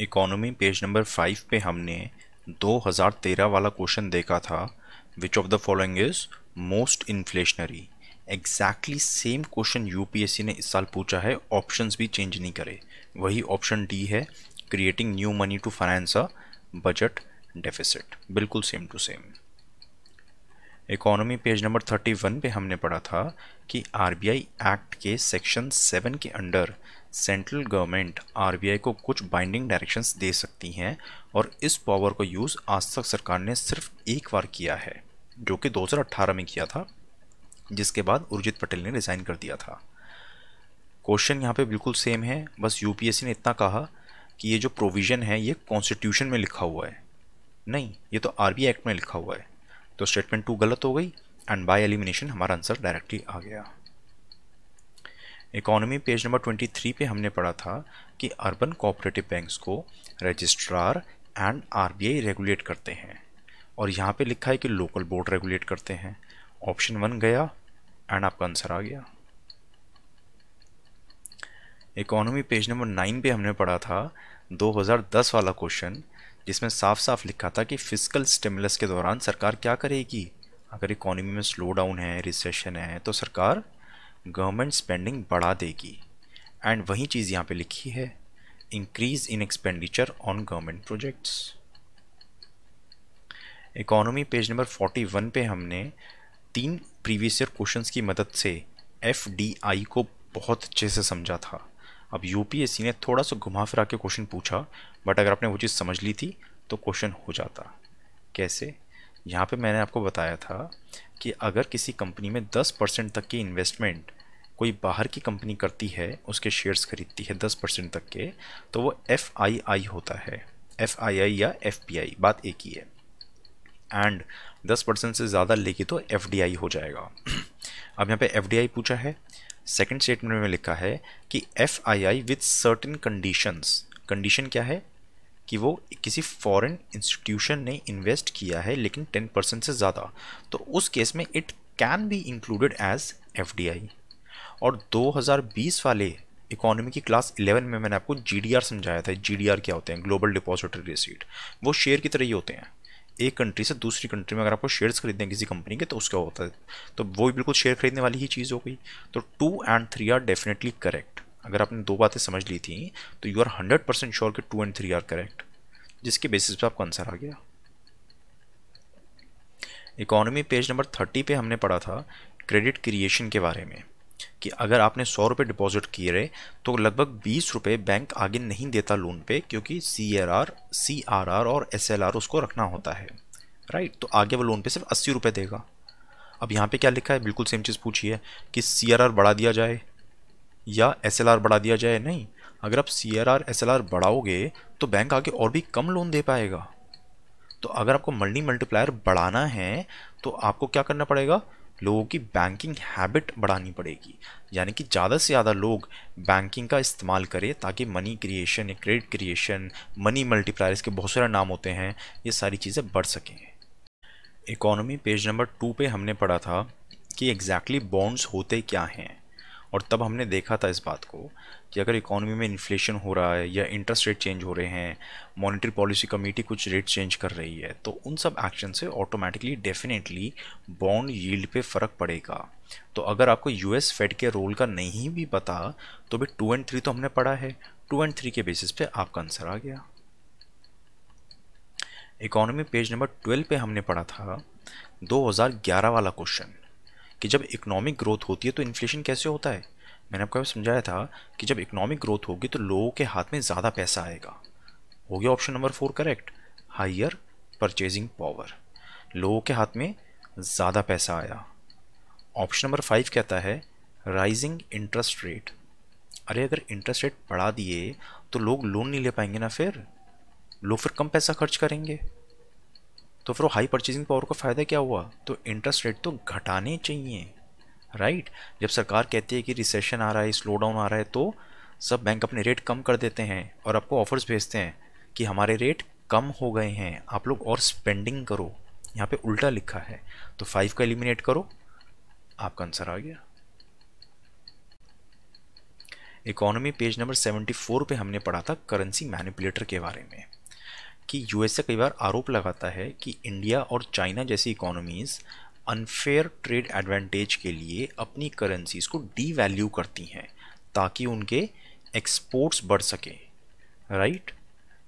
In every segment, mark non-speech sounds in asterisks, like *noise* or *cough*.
Economy page number five पे हमने 2013 वाला क्वेश्चन देखा था which of the following is most inflationary exactly same question UPSC ने इस साल पूछा है ऑप्शंस भी चेंज नहीं करे वही ऑप्शन डी है creating new money to finance a budget deficit बिल्कुल same to same economy page number thirty one पे हमने पढ़ा था कि आरबीआई एक्ट के सेक्शन सेवन के अंडर सेंट्रल गवर्नमेंट आरबीआई को कुछ बाइंडिंग डायरेक्शंस दे सकती हैं और इस पावर को यूज़ आज तक सरकार ने सिर्फ एक बार किया है जो कि 2018 में किया था जिसके बाद उर्जित पटेल ने रिज़ाइन कर दिया था क्वेश्चन यहाँ पे बिल्कुल सेम है बस यूपीएससी ने इतना कहा कि ये जो प्रोविज़न है ये कॉन्स्टिट्यूशन में लिखा हुआ है नहीं ये तो आर एक्ट में लिखा हुआ है तो स्टेटमेंट टू गलत हो गई एंड बाय एलिमिनेशन हमारा आंसर डायरेक्टली आ गया इकोनॉमी पेज नंबर 23 पे हमने पढ़ा था कि अर्बन कोऑपरेटिव बैंक्स को रजिस्ट्रार एंड आरबीआई रेगुलेट करते हैं और यहाँ पे लिखा है कि लोकल बोर्ड रेगुलेट करते हैं ऑप्शन वन गया एंड आपका आंसर आ गया इकोनॉमी पेज नंबर नाइन पे हमने पढ़ा था 2010 वाला क्वेश्चन जिसमें साफ साफ लिखा था कि फिजिकल स्टिमुलस के दौरान सरकार क्या करेगी अगर इकोनॉमी में स्लो डाउन है रिसेशन है तो सरकार गवर्नमेंट स्पेंडिंग बढ़ा देगी एंड वही चीज़ यहाँ पे लिखी है increase in expenditure on government projects economy page number 41 पे हमने तीन प्रीवियस ईयर क्वेश्चंस की मदद से एफ डी आई को बहुत अच्छे से समझा था अब यूपीएससी ने थोड़ा सा घुमा फिरा के क्वेश्चन पूछा बट अगर आपने वो चीज़ समझ ली थी तो क्वेश्चन हो जाता कैसे यहाँ पे मैंने आपको बताया था कि अगर किसी कंपनी में 10 परसेंट तक की इन्वेस्टमेंट कोई बाहर की कंपनी करती है उसके शेयर्स खरीदती है 10 परसेंट तक के तो वो एफ आई आई होता है एफ आई आई या एफ पी आई बात एक ही है एंड 10 परसेंट से ज़्यादा लेके तो एफ डी आई हो जाएगा *clears throat* अब यहाँ पे एफ डी आई पूछा है सेकेंड स्टेटमेंट में लिखा है कि F I I with certain conditions condition क्या है कि वो किसी फॉरेन इंस्टीट्यूशन ने इन्वेस्ट किया है लेकिन टेन परसेंट से ज़्यादा तो उस केस में it can be included as F और 2020 वाले इकोनॉमी की क्लास 11 में मैंने आपको जी समझाया था जी क्या होते हैं ग्लोबल डिपॉजिटरी रिसीट वो शेयर की तरह ही होते हैं एक कंट्री से दूसरी कंट्री में अगर आपको शेयर्स खरीदने किसी कंपनी के तो उसका होता है तो वो भी बिल्कुल शेयर खरीदने वाली ही चीज़ हो गई तो two and three are definitely correct अगर आपने दो बातें समझ ली थी तो you are hundred percent sure कि two and three are correct जिसके बेसिस पे आपका आंसर आ गया इकोनॉमी पेज नंबर थर्टी पे हमने पढ़ा था क्रेडिट क्रिएशन के बारे में कि अगर आपने सौ रुपये डिपॉजिट किए रहे तो लगभग बीस रुपये बैंक आगे नहीं देता लोन पे क्योंकि C R R C R R और एस एल आर उसको रखना होता है राइट तो आगे वो लोन पे सिर्फ अस्सी रुपये देगा अब यहाँ पे क्या लिखा है बिल्कुल सेम चीज़ पूछी है कि सी आर आर बढ़ा दिया जाए या एस बढ़ा दिया जाए नहीं अगर आप C R R S L R बढ़ाओगे तो बैंक आगे और भी कम लोन दे पाएगा तो अगर आपको मल्टी मल्टीप्लायर बढ़ाना है तो आपको क्या करना पड़ेगा लोगों की बैंकिंग हैबिट बढ़ानी पड़ेगी यानी कि ज़्यादा से ज़्यादा लोग बैंकिंग का इस्तेमाल करें ताकि मनी क्रिएशन या क्रेडिट क्रिएशन मनी मल्टीप्लायर के बहुत सारे नाम होते हैं ये सारी चीज़ें बढ़ सकें इकोनॉमी पेज नंबर टू पे हमने पढ़ा था कि एग्जैक्टली exactly बॉन्ड्स होते क्या हैं और तब हमने देखा था इस बात को कि अगर इकोनॉमी में इन्फ्लेशन हो रहा है या इंटरेस्ट रेट चेंज हो रहे हैं मॉनेटरी पॉलिसी कमेटी कुछ रेट चेंज कर रही है तो उन सब एक्शन से ऑटोमेटिकली डेफिनेटली बॉन्ड यील्ड पे फ़र्क पड़ेगा तो अगर आपको यूएस फेड के रोल का नहीं भी पता तो भी टू एंड थ्री तो हमने पढ़ा है टू एंड थ्री के बेसिस पे आपका आंसर आ गया इकोनॉमी पेज नंबर ट्वेल्व पे हमने पढ़ा था 2011 वाला क्वेश्चन कि जब इकोनॉमिक ग्रोथ होती है तो इन्फ्लेशन कैसे होता है मैंने आपको समझाया था कि जब इकोनॉमिक ग्रोथ होगी तो लोगों के हाथ में ज़्यादा पैसा आएगा हो गया option number four correct higher purchasing power लोगों के हाथ में ज़्यादा पैसा आया ऑप्शन नंबर फाइव कहता है राइजिंग इंटरेस्ट रेट अरे अगर इंटरेस्ट रेट बढ़ा दिए तो लोग लोन नहीं ले पाएंगे ना फिर लोग फिर कम पैसा खर्च करेंगे तो फिर हाई परचेजिंग पावर का फ़ायदा क्या हुआ तो इंटरेस्ट रेट तो घटाने चाहिए राइट जब सरकार कहती है कि रिसेशन आ रहा है स्लो डाउन आ रहा है तो सब बैंक अपने रेट कम कर देते हैं और आपको ऑफर्स भेजते हैं कि हमारे रेट कम हो गए हैं आप लोग और स्पेंडिंग करो यहाँ पे उल्टा लिखा है तो फाइव का एलिमिनेट करो आपका आंसर आ गया economy page number seventy four पर हमने पढ़ा था करेंसी मैनिपुलेटर के बारे में कि यूएसए कई बार आरोप लगाता है कि इंडिया और चाइना जैसी इकोनॉमीज़ अनफेयर ट्रेड एडवांटेज के लिए अपनी करेंसीज़ को डीवैल्यू करती हैं ताकि उनके एक्सपोर्ट्स बढ़ सकें राइट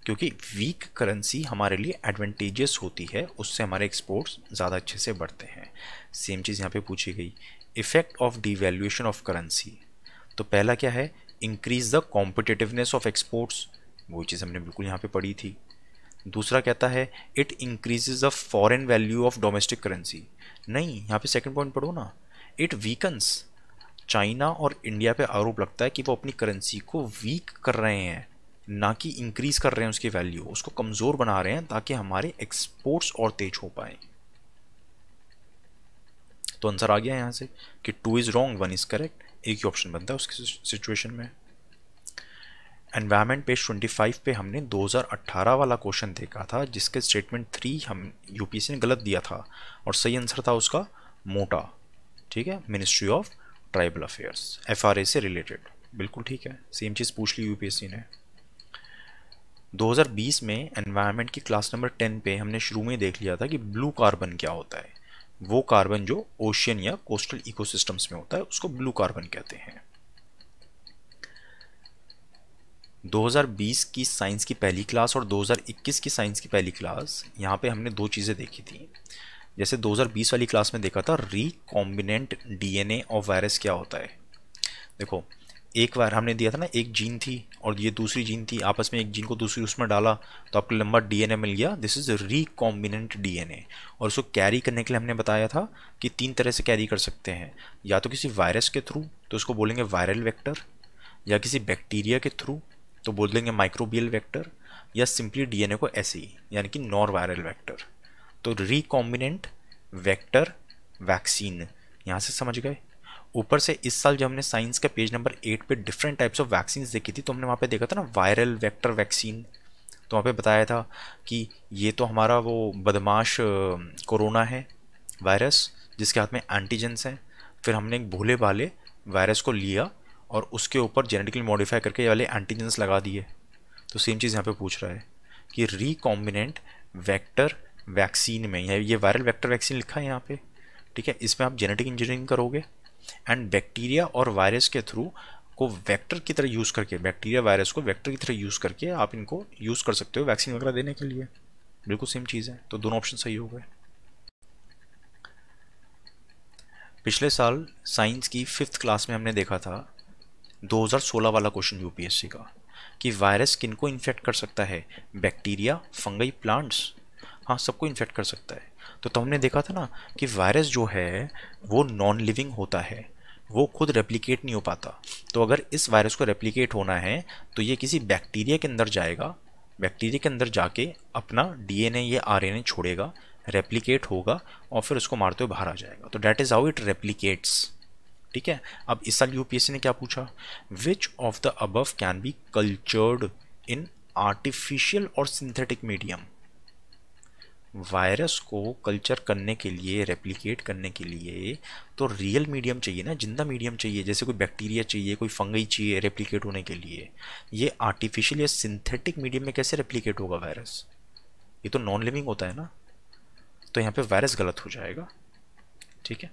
क्योंकि वीक करेंसी हमारे लिए एडवांटेजेस होती है उससे हमारे एक्सपोर्ट्स ज़्यादा अच्छे से बढ़ते हैं सेम चीज़ यहाँ पे पूछी गई effect of devaluation of currency तो पहला क्या है increase the competitiveness of exports वो चीज़ हमने बिल्कुल यहाँ पे पढ़ी थी दूसरा कहता है it increases a foreign value of domestic currency नहीं यहाँ पे सेकंड पॉइंट पढ़ो ना इट वीकन्स चाइना और इंडिया पे आरोप लगता है कि वो अपनी करेंसी को वीक कर रहे हैं ना कि इंक्रीज़ कर रहे हैं उसकी वैल्यू उसको कमज़ोर बना रहे हैं ताकि हमारे एक्सपोर्ट्स और तेज हो पाए तो आंसर आ गया यहाँ से कि two is wrong one is correct एक ही ऑप्शन बनता है उसकी सिचुएशन में एनवायरमेंट पेज 25 पे हमने 2018 वाला क्वेश्चन देखा था जिसके स्टेटमेंट थ्री हम यूपीएससी ने गलत दिया था और सही आंसर था उसका मोटा ठीक है ministry of tribal affairs F से रिलेटेड बिल्कुल ठीक है सेम चीज़ पूछ ली यूपीएससी ने 2020 में एनवायरनमेंट की क्लास नंबर 10 पे हमने शुरू में देख लिया था कि ब्लू कार्बन क्या होता है वो कार्बन जो ओशियन या कोस्टल इकोसिस्टम्स में होता है उसको ब्लू कार्बन कहते हैं 2020 की साइंस की पहली क्लास और 2021 की साइंस की पहली क्लास यहाँ पे हमने दो चीज़ें देखी थी जैसे 2020 वाली क्लास में देखा था रिकॉम्बिनेंट डीएनए ऑफ वायरस क्या होता है देखो एक बार हमने दिया था ना एक जीन थी और ये दूसरी जीन थी आपस में एक जीन को दूसरी उसमें डाला तो आपको लंबा डीएनए मिल गया दिस इज़ रिकॉम्बिनेंट डीएनए और उसको कैरी करने के लिए हमने बताया था कि तीन तरह से कैरी कर सकते हैं या तो किसी वायरस के थ्रू तो उसको बोलेंगे वायरल वैक्टर या किसी बैक्टीरिया के थ्रू तो बोल देंगे माइक्रोबियल वेक्टर या सिंपली डीएनए को ऐसे ही यानी कि नॉन वायरल वैक्टर तो रिकॉम्बिनेंट वैक्टर वैक्सीन यहाँ से समझ गए ऊपर से इस साल जब हमने साइंस के पेज नंबर एट पे डिफरेंट टाइप्स ऑफ वैक्सीन देखी थी तो हमने वहाँ पे देखा था ना वायरल वेक्टर वैक्सीन तो वहाँ पे बताया था कि ये तो हमारा वो बदमाश कोरोना है वायरस जिसके हाथ में एंटीजेंस हैं फिर हमने एक भोले भाले वायरस को लिया और उसके ऊपर जेनेटिकली मॉडिफाई करके ये वाले एंटीजेंस लगा दिए तो सेम चीज़ यहाँ पे पूछ रहा है कि रिकॉम्बिनेंट वेक्टर वैक्सीन में या ये वायरल वेक्टर वैक्सीन लिखा है यहाँ पे ठीक है इसमें आप जेनेटिक इंजीनियरिंग करोगे एंड बैक्टीरिया और वायरस के थ्रू को वेक्टर की तरह यूज़ करके बैक्टीरिया वायरस को वैक्टर की तरह यूज़ करके आप इनको यूज़ कर सकते हो वैक्सीन वगैरह देने के लिए बिल्कुल सेम चीज़ है तो दोनों ऑप्शन सही हो गए पिछले साल साइंस की फिफ्थ क्लास में हमने देखा था 2016 वाला क्वेश्चन यूपीएससी का कि वायरस किन को इन्फेक्ट कर सकता है बैक्टीरिया फंगई प्लांट्स हाँ सबको इन्फेक्ट कर सकता है तो तो हमने देखा था ना कि वायरस जो है वो नॉन लिविंग होता है वो खुद रेप्लिकेट नहीं हो पाता तो अगर इस वायरस को रेप्लिकेट होना है तो ये किसी बैक्टीरिया के अंदर जाएगा बैक्टीरिया के अंदर जाके अपना डीएनए या आरएनए छोड़ेगा रेप्लिकेट होगा और फिर उसको मारते हुए बाहर आ जाएगा तो that is how it replicates ठीक है अब इस साल यूपीएससी ने क्या पूछा which of the above can be cultured in artificial और सिंथेटिक मीडियम वायरस को कल्चर करने के लिए रेप्लिकेट करने के लिए तो रियल मीडियम चाहिए ना जिंदा मीडियम चाहिए जैसे कोई बैक्टीरिया चाहिए कोई फंगई चाहिए रेप्लिकेट होने के लिए ये आर्टिफिशियल या सिंथेटिक मीडियम में कैसे रेप्लिकेट होगा वायरस ये तो नॉन लिविंग होता है ना तो यहाँ पे वायरस गलत हो जाएगा ठीक है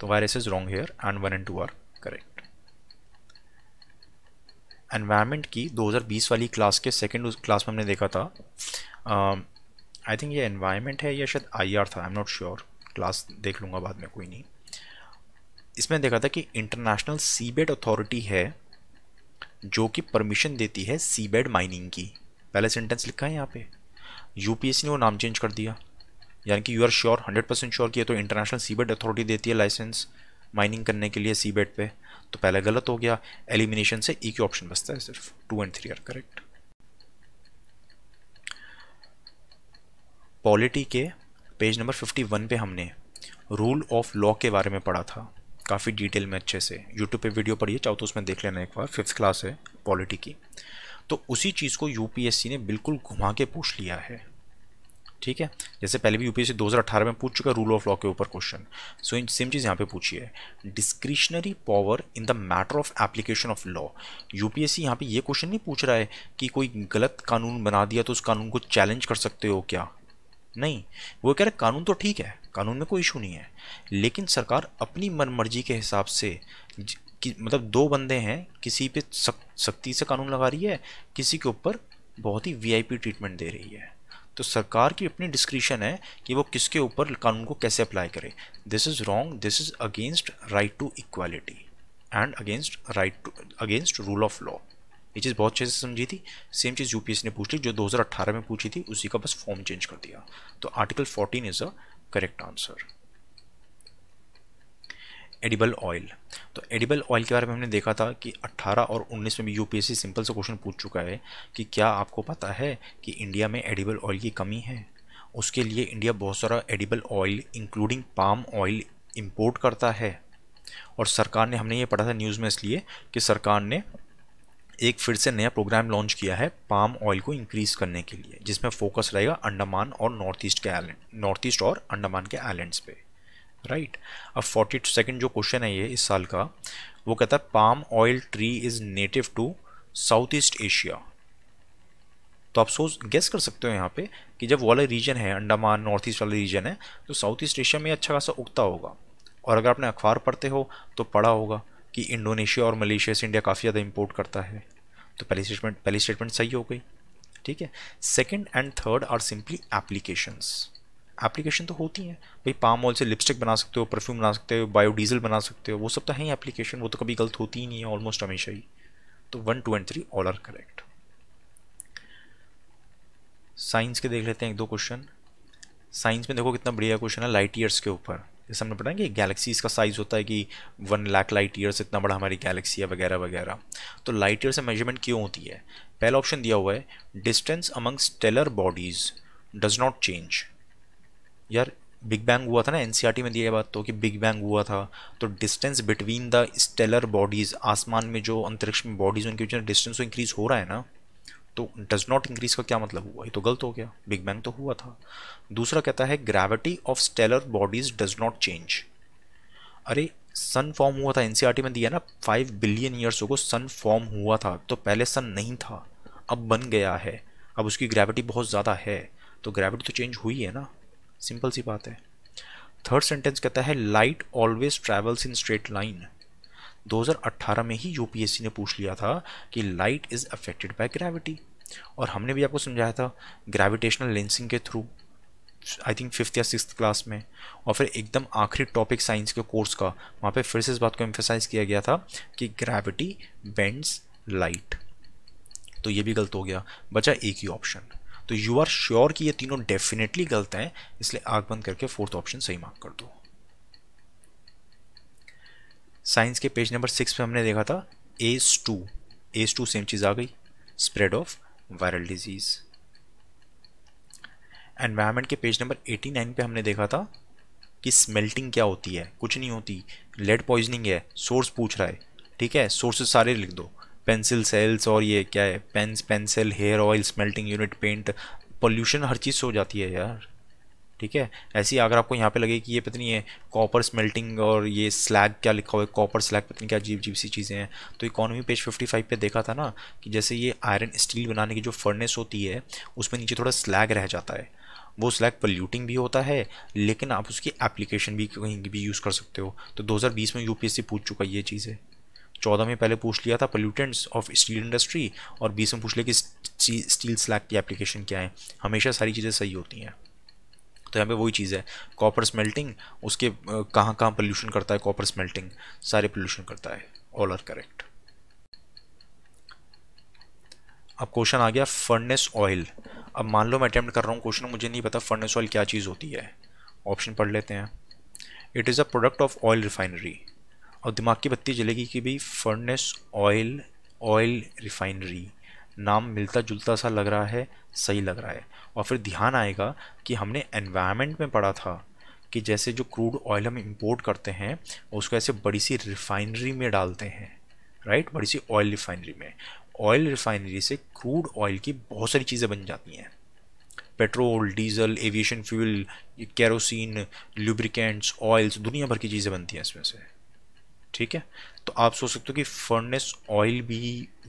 तो virus is wrong here and one and two are correct environment की 2020 वाली क्लास के सेकेंड क्लास में हमने देखा था आई um, थिंक ये एनवायरमेंट है या शायद आर था I am not sure class देख लूँगा बाद में कोई नहीं इसमें देखा था कि इंटरनेशनल सीबेड अथॉरिटी है जो कि परमिशन देती है सीबेड माइनिंग की पहले सेंटेंस लिखा है यहाँ पे यूपीएससी ने वो नाम चेंज कर दिया यानी कि you are sure hundred percent sure किया तो इंटरनेशनल सीबेट अथॉरिटी देती है लाइसेंस माइनिंग करने के लिए सीबेट पे तो पहले गलत हो गया एलिमिनेशन से ई के ऑप्शन बचता है सिर्फ two and three are correct polity के पेज नंबर फिफ्टी वन पे हमने रूल ऑफ लॉ के बारे में पढ़ा था काफ़ी डिटेल में अच्छे से यूट्यूब पे वीडियो पढ़िए चाहो तो उसमें देख लेना एक बार फिफ्थ क्लास है पॉलिटी की तो उसी चीज़ को यूपीएससी ने बिल्कुल घुमा के पूछ लिया है ठीक है जैसे पहले भी यूपीएससी 2018 में पूछ चुका रूल ऑफ लॉ के ऊपर क्वेश्चन सो इन सेम चीज़ यहाँ पे पूछी है discretionary power in the matter of application of law UPSC यहाँ पे ये क्वेश्चन नहीं पूछ रहा है कि कोई गलत कानून बना दिया तो उस कानून को चैलेंज कर सकते हो क्या नहीं वो कह रहे कानून तो ठीक है कानून में कोई इशू नहीं है लेकिन सरकार अपनी मनमर्जी के हिसाब से कि, मतलब दो बंदे हैं किसी पे सख्ती से कानून लगा रही है किसी के ऊपर बहुत ही वीआईपी ट्रीटमेंट दे रही है तो सरकार की अपनी डिस्क्रिशन है कि वो किसके ऊपर कानून को कैसे अप्लाई करे this is wrong this is against right to equality and against right to against rule of law ये चीज़ बहुत अच्छे से समझी थी सेम चीज़ यू ने पूछ ली जो 2018 में पूछी थी उसी का बस फॉर्म चेंज कर दिया तो article 14 is a correct answer edible oil तो एडिबल ऑयल के बारे में हमने देखा था कि 18 और 19 में भी यूपीएससी सिंपल से क्वेश्चन पूछ चुका है कि क्या आपको पता है कि इंडिया में एडिबल ऑयल की कमी है उसके लिए इंडिया बहुत सारा edible oil including palm oil import करता है और सरकार ने हमने ये पढ़ा था न्यूज़ में इसलिए कि सरकार ने एक फिर से नया प्रोग्राम लॉन्च किया है पाम ऑयल को इंक्रीज़ करने के लिए जिसमें फोकस रहेगा अंडमान और नॉर्थ ईस्ट के आइलैंड नॉर्थ ईस्ट और अंडमान के आइलैंड्स पे राइट अब फोर्टी सेकेंड जो क्वेश्चन है ये इस साल का वो कहता है palm oil tree is native to south east Asia तो आप सोच गेस कर सकते हो यहाँ पे कि जब वाला रीजन है अंडमान नॉर्थ ईस्ट वाला रीजन है तो साउथ ईस्ट एशिया में अच्छा खासा उगता होगा और अगर आपने अखबार पढ़ते हो तो पढ़ा होगा कि इंडोनेशिया और मलेशिया से इंडिया काफ़ी ज़्यादा इम्पोर्ट करता है तो पहली स्टेटमेंट पहली स्टेटमेंट सही हो गई ठीक है second and third are simply applications application तो होती हैं भाई पाम ऑयल से लिपस्टिक बना सकते हो परफ्यूम बना सकते हो बायोडीजल बना सकते हो वो सब तो हैं एप्लीकेशन वो तो कभी गलत होती ही नहीं है ऑलमोस्ट हमेशा ही तो one two and three all are correct science के देख लेते हैं एक दो क्वेश्चन साइंस में देखो कितना बढ़िया क्वेश्चन है लाइट ईयर्स के ऊपर जैसे हमने पढ़ा कि गैलेक्सीज़ का साइज़ होता है कि वन लाख लाइट ईयर्स इतना बड़ा हमारी गैलेक्सी है वगैरह वगैरह तो लाइट ईयर से मेजरमेंट क्यों होती है पहला ऑप्शन दिया हुआ है distance among stellar bodies does not change यार बिग बैंग हुआ था ना एनसीईआरटी e में दिया बात तो कि बिग बैंग हुआ था तो distance between the stellar bodies आसमान में जो अंतरिक्ष में बॉडीज़ उनके बीच में डिस्टेंस इंक्रीज़ तो हो रहा है ना तो डज नॉट इंक्रीज का क्या मतलब हुआ ये तो गलत हो गया बिग बैंग तो हुआ था दूसरा कहता है gravity of stellar bodies does not change अरे सन फॉर्म हुआ था एनसीईआरटी e में दिया ना फाइव बिलियन ईयर्स को सन फॉर्म हुआ था तो पहले सन नहीं था अब बन गया है अब उसकी ग्रेविटी बहुत ज़्यादा है तो ग्रेविटी तो चेंज हुई है ना सिंपल सी बात है थर्ड सेंटेंस कहता है light always travels in straight line 2018 में ही यूपीएससी ने पूछ लिया था कि light is affected by gravity और हमने भी आपको समझाया था ग्रेविटेशनल लेंसिंग के थ्रू आई थिंक फिफ्थ या सिक्स क्लास में और फिर एकदम आखिरी टॉपिक साइंस के कोर्स का वहाँ पे फिर से इस बात को एम्फेसाइज किया गया था कि ग्रेविटी बेंड्स लाइट तो ये भी गलत हो गया बचा एक ही ऑप्शन तो यू आर श्योर कि ये तीनों डेफिनेटली गलत हैं इसलिए आग बंद करके फोर्थ ऑप्शन सही मार्क कर दो साइंस के पेज नंबर सिक्स पे हमने देखा था S two as two same चीज़ आ गई spread of viral disease environment के पेज नंबर एटी नाइन पे हमने देखा था कि स्मेल्टिंग क्या होती है कुछ नहीं होती लेड पॉइजनिंग है सोर्स पूछ रहा है ठीक है सोर्सेज सारे लिख दो पेंसिल सेल्स और ये क्या है pens pencil hair oil smelting unit paint pollution हर चीज़ से हो जाती है यार ठीक है ऐसी अगर आपको यहाँ पे लगे कि ये पता नहीं है कॉपर स्मेल्टिंग और ये स्लैग क्या लिखा हुआ है कॉपर स्लैग पता नहीं क्या अजीब अजीब सी चीज़ें हैं तो इकोनॉमी पेज 55 पे देखा था ना कि जैसे ये आयरन स्टील बनाने की जो फर्नेस होती है उसमें नीचे थोड़ा स्लैग रह जाता है वो स्लैग पल्यूटिंग भी होता है लेकिन आप उसकी एप्लीकेशन भी कहीं भी यूज़ कर सकते हो तो 2020 में यूपीएससी पूछ चुका ये चीज़ है चौदह में पहले पूछ लिया था पोल्यूटेंट्स ऑफ स्टील इंडस्ट्री और बीस में पूछ लिया कि स्टील स्लैग की एप्लीकेशन क्या है हमेशा सारी चीज़ें सही होती हैं तो यहाँ पे वही चीज़ है कॉपर स्मेल्टिंग उसके कहाँ कहाँ पोल्यूशन करता है कॉपर स्मेल्टिंग सारे पोल्यूशन करता है ऑल आर करेक्ट अब क्वेश्चन आ गया फर्नेस ऑयल अब मान लो मैं अटैम्प्ट कर रहा हूँ क्वेश्चन मुझे नहीं पता फर्नेस ऑयल क्या चीज़ होती है ऑप्शन पढ़ लेते हैं it is a product of oil refinery और दिमाग की बत्ती जलेगी कि भाई फर्नेस ऑयल ऑयल रिफाइनरी नाम मिलता जुलता सा लग रहा है सही लग रहा है और फिर ध्यान आएगा कि हमने एनवायरनमेंट में पढ़ा था कि जैसे जो क्रूड ऑयल हम इंपोर्ट करते हैं उसको ऐसे बड़ी सी रिफाइनरी में डालते हैं राइट बड़ी सी ऑयल रिफाइनरी में ऑयल रिफाइनरी से क्रूड ऑयल की बहुत सारी चीज़ें बन जाती हैं petrol diesel aviation fuel kerosene lubricants oils दुनिया भर की चीज़ें बनती हैं इसमें से ठीक है तो आप सोच सकते हो कि फर्नेस ऑयल भी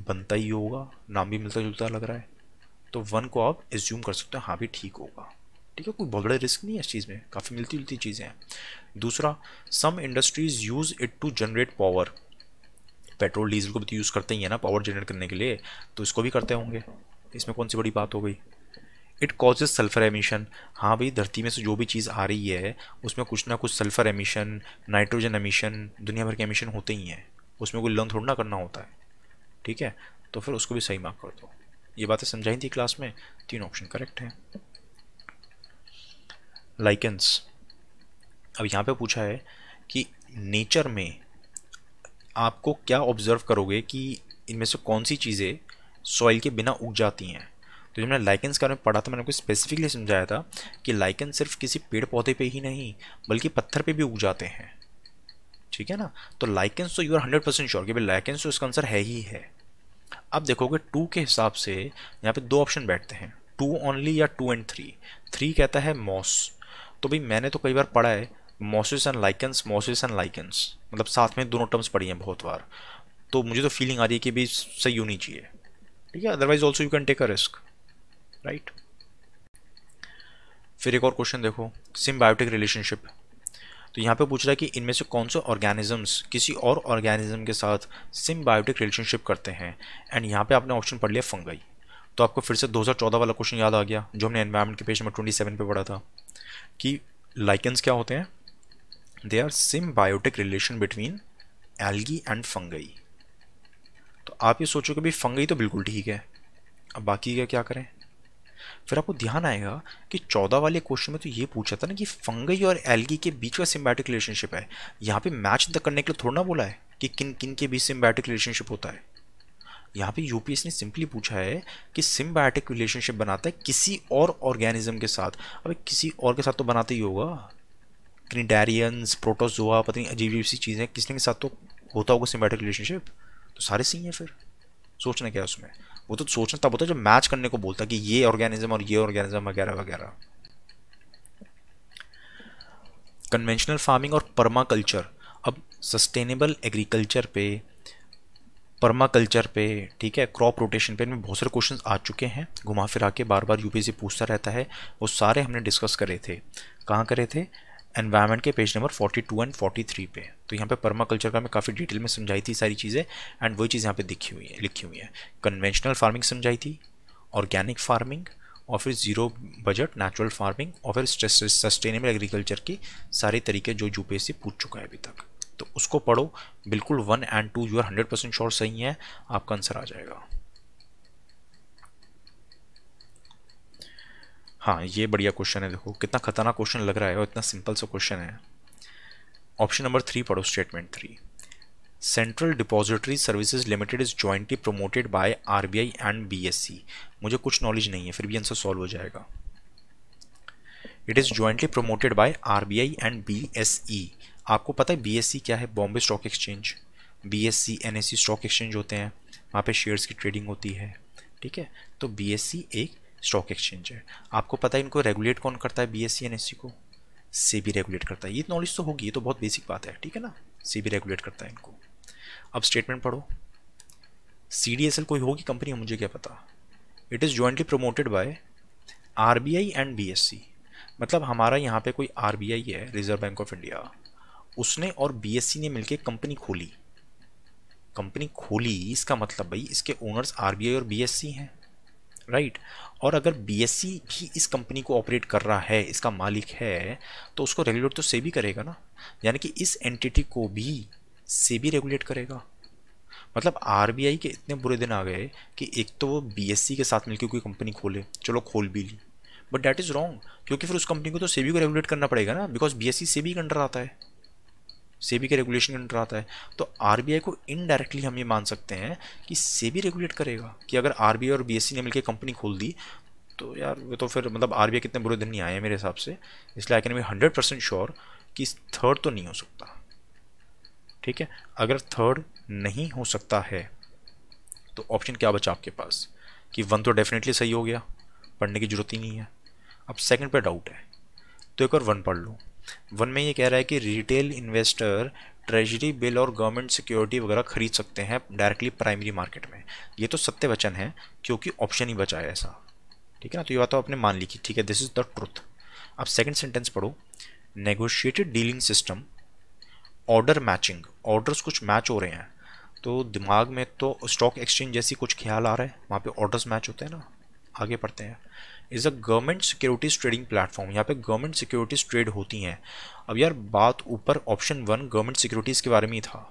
बनता ही होगा नाम भी मिलता जुलता लग रहा है तो वन को आप एज्यूम कर सकते हो हाँ भी ठीक होगा ठीक है कोई बहुत बड़ा रिस्क नहीं है इस चीज़ में काफ़ी मिलती जुलती चीज़ें हैं दूसरा some industries use it to generate power petrol diesel को भी तो यूज़ करते ही है ना पावर जनरेट करने के लिए तो इसको भी करते होंगे इसमें कौन सी बड़ी बात हो गई इट कॉजेज सल्फ़र एमिशन हाँ भाई धरती में से जो भी चीज़ आ रही है उसमें कुछ ना कुछ सल्फ़र एमिशन नाइट्रोजन एमिशन दुनिया भर के एमिशन होते ही हैं उसमें कोई लर्न थोड़ा ना करना होता है ठीक है तो फिर उसको भी सही मार्क कर दो ये बातें समझाई थी क्लास में तीन ऑप्शन करेक्ट हैं लाइकेंस अब यहाँ पे पूछा है कि नेचर में आपको क्या ऑब्ज़र्व करोगे कि इनमें से कौन सी चीज़ें सॉइल के बिना उग जाती हैं तो जब मैंने लाइकेंस के बारे में पढ़ा था मैंने उनको स्पेसिफिकली समझाया था कि लाइकन सिर्फ किसी पेड़ पौधे पे ही नहीं बल्कि पत्थर पे भी उग जाते हैं ठीक है ना तो लाइकेंस तो you are hundred percent sure कि भाई लाइकेंस तो इसका आंसर है ही है अब देखोगे टू के हिसाब से यहाँ पे दो ऑप्शन बैठते हैं टू ओनली या टू एंड थ्री थ्री कहता है मॉस तो भाई मैंने तो कई बार पढ़ा है mosses and lichens mosses and lichens मतलब साथ में दोनों टर्म्स पढ़ी हैं बहुत बार तो मुझे तो फीलिंग आ रही है कि भाई सही होनी चाहिए ठीक है otherwise also you can take a risk right फिर एक और क्वेश्चन देखो सिम्बायोटिक रिलेशनशिप तो यहाँ पे पूछ रहा है कि इनमें से कौन से ऑर्गेनिजम्स किसी और ऑर्गेनिज्म के साथ सिम्बायोटिक रिलेशनशिप करते हैं एंड यहाँ पे आपने ऑप्शन पढ़ लिया फंगाई तो आपको फिर से 2014 वाला क्वेश्चन याद आ गया जो हमने एनवायरमेंट के पेज नंबर 27 पे पढ़ा था कि लाइकन्स क्या होते हैं they are symbiotic relation between algae and fungi तो आप ये सोचो कि भाई फंगई तो बिल्कुल ठीक है अब बाकी का क्या करें फिर आपको ध्यान आएगा कि चौदह वाले क्वेश्चन में तो ये पूछा था ना कि फंगई और एलगी के बीच का सिम्बैटिक रिलेशनशिप है यहाँ पे मैच द करने के लिए थोड़ा ना बोला है कि किन किन के बीच सिम्बैटिक रिलेशनशिप होता है यहाँ पे यूपीएस ने सिंपली पूछा है कि सिम्बैटिक रिलेशनशिप बनाता है किसी और ऑर्गेनिज्म के साथ अब किसी और के साथ तो बनाता ही होगा क्निडारियंस प्रोटोजोआ पता नहीं अजीब अजीब सी चीज़ें किसने के साथ तो होता होगा सिम्बैटिक रिलेशनशिप तो सारे सही हैं फिर सोचना क्या है उसमें वो तो सोचना तब होता है जब मैच करने को बोलता कि ये ऑर्गेनिज्म और ये ऑर्गेनिज्म वगैरह वगैरह कन्वेंशनल फार्मिंग और परमाकल्चर अब सस्टेनेबल एग्रीकल्चर पे परमाकल्चर पे ठीक है क्रॉप रोटेशन पे इनमें बहुत सारे क्वेश्चन आ चुके हैं घुमा फिरा के बार बार यूपीएससी पूछता रहता है वो सारे हमने डिस्कस करे थे कहाँ करे थे एनवायरमेंट के पेज नंबर 42 एंड 43 पे तो यहाँ पे पर्माकल्चर का मैं काफ़ी डिटेल में समझाई थी सारी चीज़ें एंड वही चीज़ यहाँ पे दिखी हुई है लिखी हुई है कन्वेंशनल फार्मिंग समझाई थी ऑर्गेनिक फार्मिंग और फिर ज़ीरो बजट नेचुरल फार्मिंग और फिर सस्टेनेबल एग्रीकल्चर की सारे तरीके जो यूपीएससी पूछ चुका है अभी तक तो उसको पढ़ो बिल्कुल one and two your hundred percent sure सही है आपका आंसर आ जाएगा हाँ ये बढ़िया क्वेश्चन है देखो कितना खतरनाक क्वेश्चन लग रहा है और इतना सिंपल सा क्वेश्चन है ऑप्शन नंबर थ्री पढ़ो statement three central depository services limited is jointly promoted by RBI and BSC मुझे कुछ नॉलेज नहीं है फिर भी आंसर सॉल्व हो जाएगा it is jointly promoted by RBI and BSE आपको पता है बीएससी e क्या है Bombay stock exchange BSC NSC stock exchange होते हैं वहाँ पे शेयर्स की ट्रेडिंग होती है ठीक है तो बीएससी e एक स्टॉक एक्सचेंज है आपको पता है इनको रेगुलेट कौन करता है बी एस सी को से भी रेगुलेट करता है ये नॉलेज तो होगी ये तो बहुत बेसिक बात है ठीक है ना से भी रेगुलेट करता है इनको अब स्टेटमेंट पढ़ो सी डी एस एल कोई होगी कंपनी मुझे क्या पता it is jointly promoted by R B I and B S C मतलब हमारा यहाँ पे कोई आर बी आई है रिजर्व बैंक ऑफ इंडिया उसने और बी एस सी ने मिलकर कंपनी खोली कंपनी खोली इसका मतलब भाई इसके ओनर्स आर बी आई और बी एस सी हैं राइट और अगर सी भी इस कंपनी को ऑपरेट कर रहा है इसका मालिक है तो उसको रेगुलेट तो सेबी करेगा ना यानी कि इस एंटिटी को भी सेबी रेगुलेट करेगा मतलब आई के इतने बुरे दिन आ गए कि एक तो वो सी के साथ मिलकर कोई कंपनी खोले चलो खोल भी ली बट डैट इज़ रॉन्ग क्योंकि फिर उस कंपनी को तो सेबी को रेगुलेट करना पड़ेगा ना बिकॉज बी सी सेबी के अंडर आता है सेबी के रेगुलेशन के अंडर आता है तो आर को इनडायरेक्टली हम ये मान सकते हैं कि सेबी रेगुलेट करेगा कि अगर आर और बी ने मिलकर कंपनी खोल दी तो यार वो तो फिर मतलब आर कितने बुरे दिन नहीं आए मेरे हिसाब से इसलिए I can be hundred percent sure कि थर्ड तो नहीं हो सकता ठीक है अगर थर्ड नहीं हो सकता है तो ऑप्शन क्या बचा आपके पास कि वन तो डेफिनेटली सही हो गया पढ़ने की जरूरत ही नहीं है अब सेकंड पे डाउट है तो एक और वन पढ़ लो वन में ये कह रहा है कि रिटेल इन्वेस्टर ट्रेजरी बिल और गवर्नमेंट सिक्योरिटी वगैरह खरीद सकते हैं डायरेक्टली प्राइमरी मार्केट में ये तो सत्य वचन है क्योंकि ऑप्शन ही बचा है ऐसा ठीक है ना तो ये बात तो आपने मान ली कि ठीक है दिस इज़ द ट्रुथ अब सेकंड सेंटेंस पढ़ो negotiated dealing system order matching orders कुछ मैच हो रहे हैं तो दिमाग में तो स्टॉक एक्सचेंज जैसी कुछ ख्याल आ रहा है वहाँ पे ऑर्डर्स मैच होते हैं ना आगे पढ़ते हैं is a government securities trading platform यहाँ पे गवर्नमेंट सिक्योरिटीज़ ट्रेड होती हैं अब यार बात ऊपर ऑप्शन वन गवर्नमेंट सिक्योरिटीज़ के बारे में ही था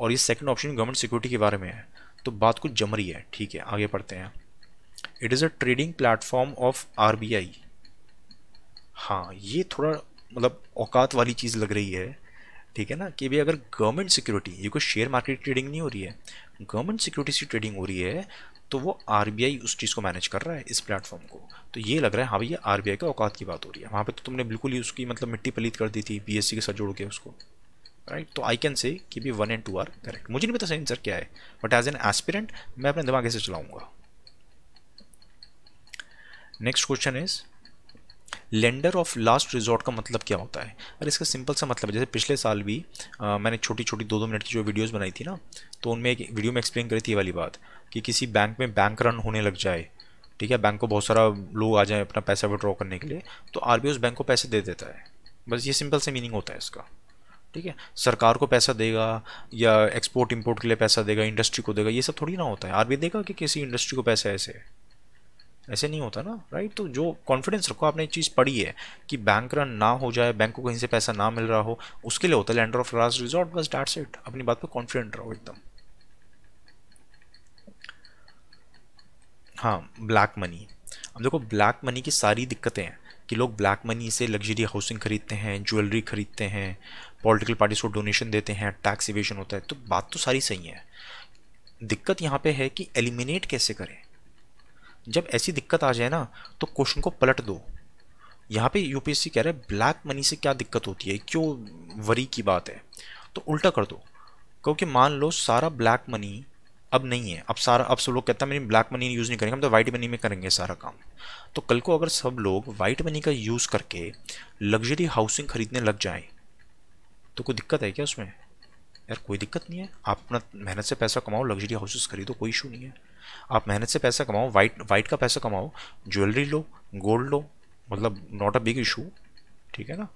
और ये सेकंड ऑप्शन गवर्नमेंट सिक्योरिटी के बारे में है तो बात कुछ जम रही है ठीक है आगे पढ़ते हैं it is a trading platform of R हाँ ये थोड़ा मतलब औकात वाली चीज़ लग रही है ठीक है ना कि भाई अगर गवर्नमेंट सिक्योरिटी ये कोई शेयर मार्केट ट्रेडिंग नहीं हो रही है गवर्नमेंट सिक्योरिटीज की ट्रेडिंग हो रही है तो वो आर उस चीज़ को मैनेज कर रहा है इस प्लेटफॉर्म को तो ये लग रहा है हाँ भैया आर बी औकात की बात हो रही है वहाँ पर तो तुमने बिल्कुल ही उसकी मतलब मिट्टी पलीत कर दी थी बी के साथ जोड़ के उसको राइट तो आई कैन से कि भी one and two are correct मुझे नहीं पता सही आंसर क्या है बट एज एन एस्पिरेंट मैं अपने दिमाग से चलाऊंगा next question is lender of last resort का मतलब क्या होता है अरे इसका सिंपल सा मतलब है जैसे पिछले साल भी आ, मैंने छोटी छोटी दो दो मिनट की जो वीडियोस बनाई थी ना तो उनमें एक वीडियो में एक्सप्लेन करी थी ये वाली बात कि किसी बैंक में बैंक रन होने लग जाए ठीक है बैंक को बहुत सारा लोग आ जाए अपना पैसा विड्रॉ करने के लिए तो आर उस बैंक को पैसे दे देता है बस ये सिंपल से मीनिंग होता है इसका ठीक है सरकार को पैसा देगा या एक्सपोर्ट इंपोर्ट के लिए पैसा देगा इंडस्ट्री को देगा ये सब थोड़ी ना होता है आर देगा कि किसी इंडस्ट्री को पैसा ऐसे ऐसे नहीं होता ना राइट तो जो कॉन्फिडेंस रखो आपने एक चीज़ पढ़ी है कि बैंक रन ना हो जाए बैंक को कहीं से पैसा ना मिल रहा हो उसके लिए होता है लैंडर ऑफ लास्ट रिजॉर्ट बस डैट्स इट अपनी बात पर कॉन्फिडेंट रहो एकदम हाँ ब्लैक मनी अब देखो ब्लैक मनी की सारी दिक्कतें हैं कि लोग ब्लैक मनी से लग्जरी हाउसिंग खरीदते हैं ज्वेलरी खरीदते हैं पॉलिटिकल पार्टीज को डोनेशन देते हैं टैक्स इवेशन होता है तो बात तो सारी सही है दिक्कत यहाँ पे है कि एलिमिनेट कैसे करें जब ऐसी दिक्कत आ जाए ना तो क्वेश्चन को पलट दो यहाँ पे यूपीएससी कह रहा है ब्लैक मनी से क्या दिक्कत होती है क्यों वरी की बात है तो उल्टा कर दो क्योंकि मान लो सारा ब्लैक मनी अब नहीं है अब सारा अब सब लोग कहते हैं मेरी ब्लैक मनी यूज़ नहीं करेंगे हम तो वाइट मनी में करेंगे सारा काम तो कल को अगर सब लोग वाइट मनी का यूज़ करके लग्जरी हाउसिंग खरीदने लग जाए तो कोई दिक्कत है क्या उसमें यार कोई दिक्कत नहीं है आप अपना मेहनत से पैसा कमाओ लग्जरी हाउसेस खरीदो कोई इशू नहीं है आप मेहनत से पैसा कमाओ वाइट वाइट का पैसा कमाओ ज्वेलरी लो गोल्ड लो मतलब नॉट अ बिग इशू ठीक है ना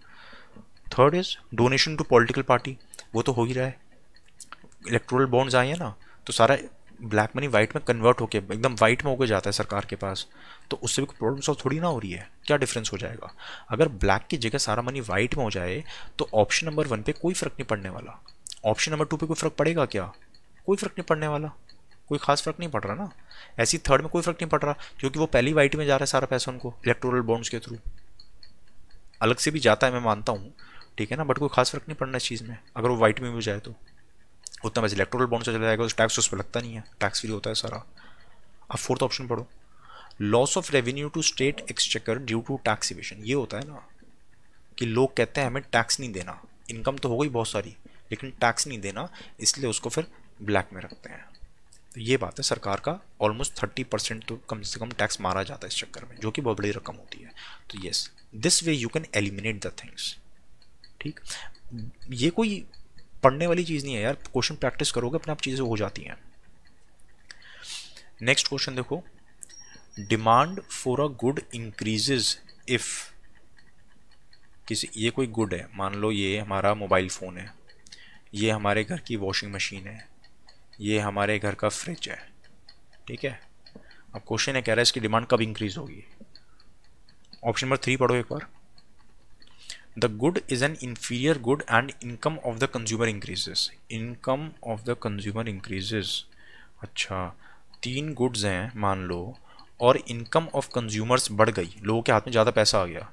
third is donation to political party वो तो हो ही रहा है इलेक्ट्रोल बॉन्ड्स आए हैं ना तो सारा ब्लैक मनी वाइट में कन्वर्ट होकर एकदम वाइट में होकर जाता है सरकार के पास तो उससे भी प्रॉब्लम सॉल्व थोड़ी ना हो रही है क्या डिफरेंस हो जाएगा अगर ब्लैक की जगह सारा मनी वाइट में हो जाए तो ऑप्शन नंबर वन पे कोई फ़र्क नहीं पड़ने वाला ऑप्शन नंबर टू पे कोई फ़र्क पड़ेगा क्या कोई फ़र्क नहीं पड़ने वाला कोई खास फर्क नहीं पड़ रहा ना ऐसी थर्ड में कोई फर्क नहीं पड़ रहा क्योंकि वो पहली वाइट में जा रहा है सारा पैसा उनको इलेक्टोरल बॉन्ड्स के थ्रू अलग से भी जाता है मैं मानता हूँ ठीक है ना बट कोई खास फर्क नहीं पड़ना इस चीज़ में अगर वो वाइट में भी जाए तो उतना वैसे इलेक्ट्रोल बॉन्ड से चला जाएगा उस टैक्स उस पर लगता नहीं है टैक्स फ्री होता है सारा अब फोर्थ ऑप्शन पढ़ो loss of revenue to state exchequer due to tax evasion ये होता है ना कि लोग कहते हैं हमें टैक्स नहीं देना इनकम तो हो गई बहुत सारी लेकिन टैक्स नहीं देना इसलिए उसको फिर ब्लैक में रखते हैं तो ये बात है सरकार का ऑलमोस्ट थर्टी परसेंट तो कम से कम टैक्स मारा जाता है इस चक्कर में जो कि बहुत बड़ी रकम होती है तो yes this way you can eliminate the things ठीक ये कोई पढ़ने वाली चीज़ नहीं है यार क्वेश्चन प्रैक्टिस करोगे अपने आप चीज़ें हो जाती हैं नेक्स्ट क्वेश्चन देखो demand for a good increases if किसी ये कोई गुड है मान लो ये हमारा मोबाइल फ़ोन है ये हमारे घर की वॉशिंग मशीन है ये हमारे घर का फ्रिज है ठीक है अब क्वेश्चन है कह रहा है इसकी डिमांड कब इंक्रीज होगी ऑप्शन नंबर थ्री पढ़ो एक बार the good is an inferior good and income of the consumer increases income of the consumer increases अच्छा तीन गुड्स हैं मान लो और इनकम ऑफ कंज्यूमर्स बढ़ गई लोगों के हाथ में ज़्यादा पैसा आ गया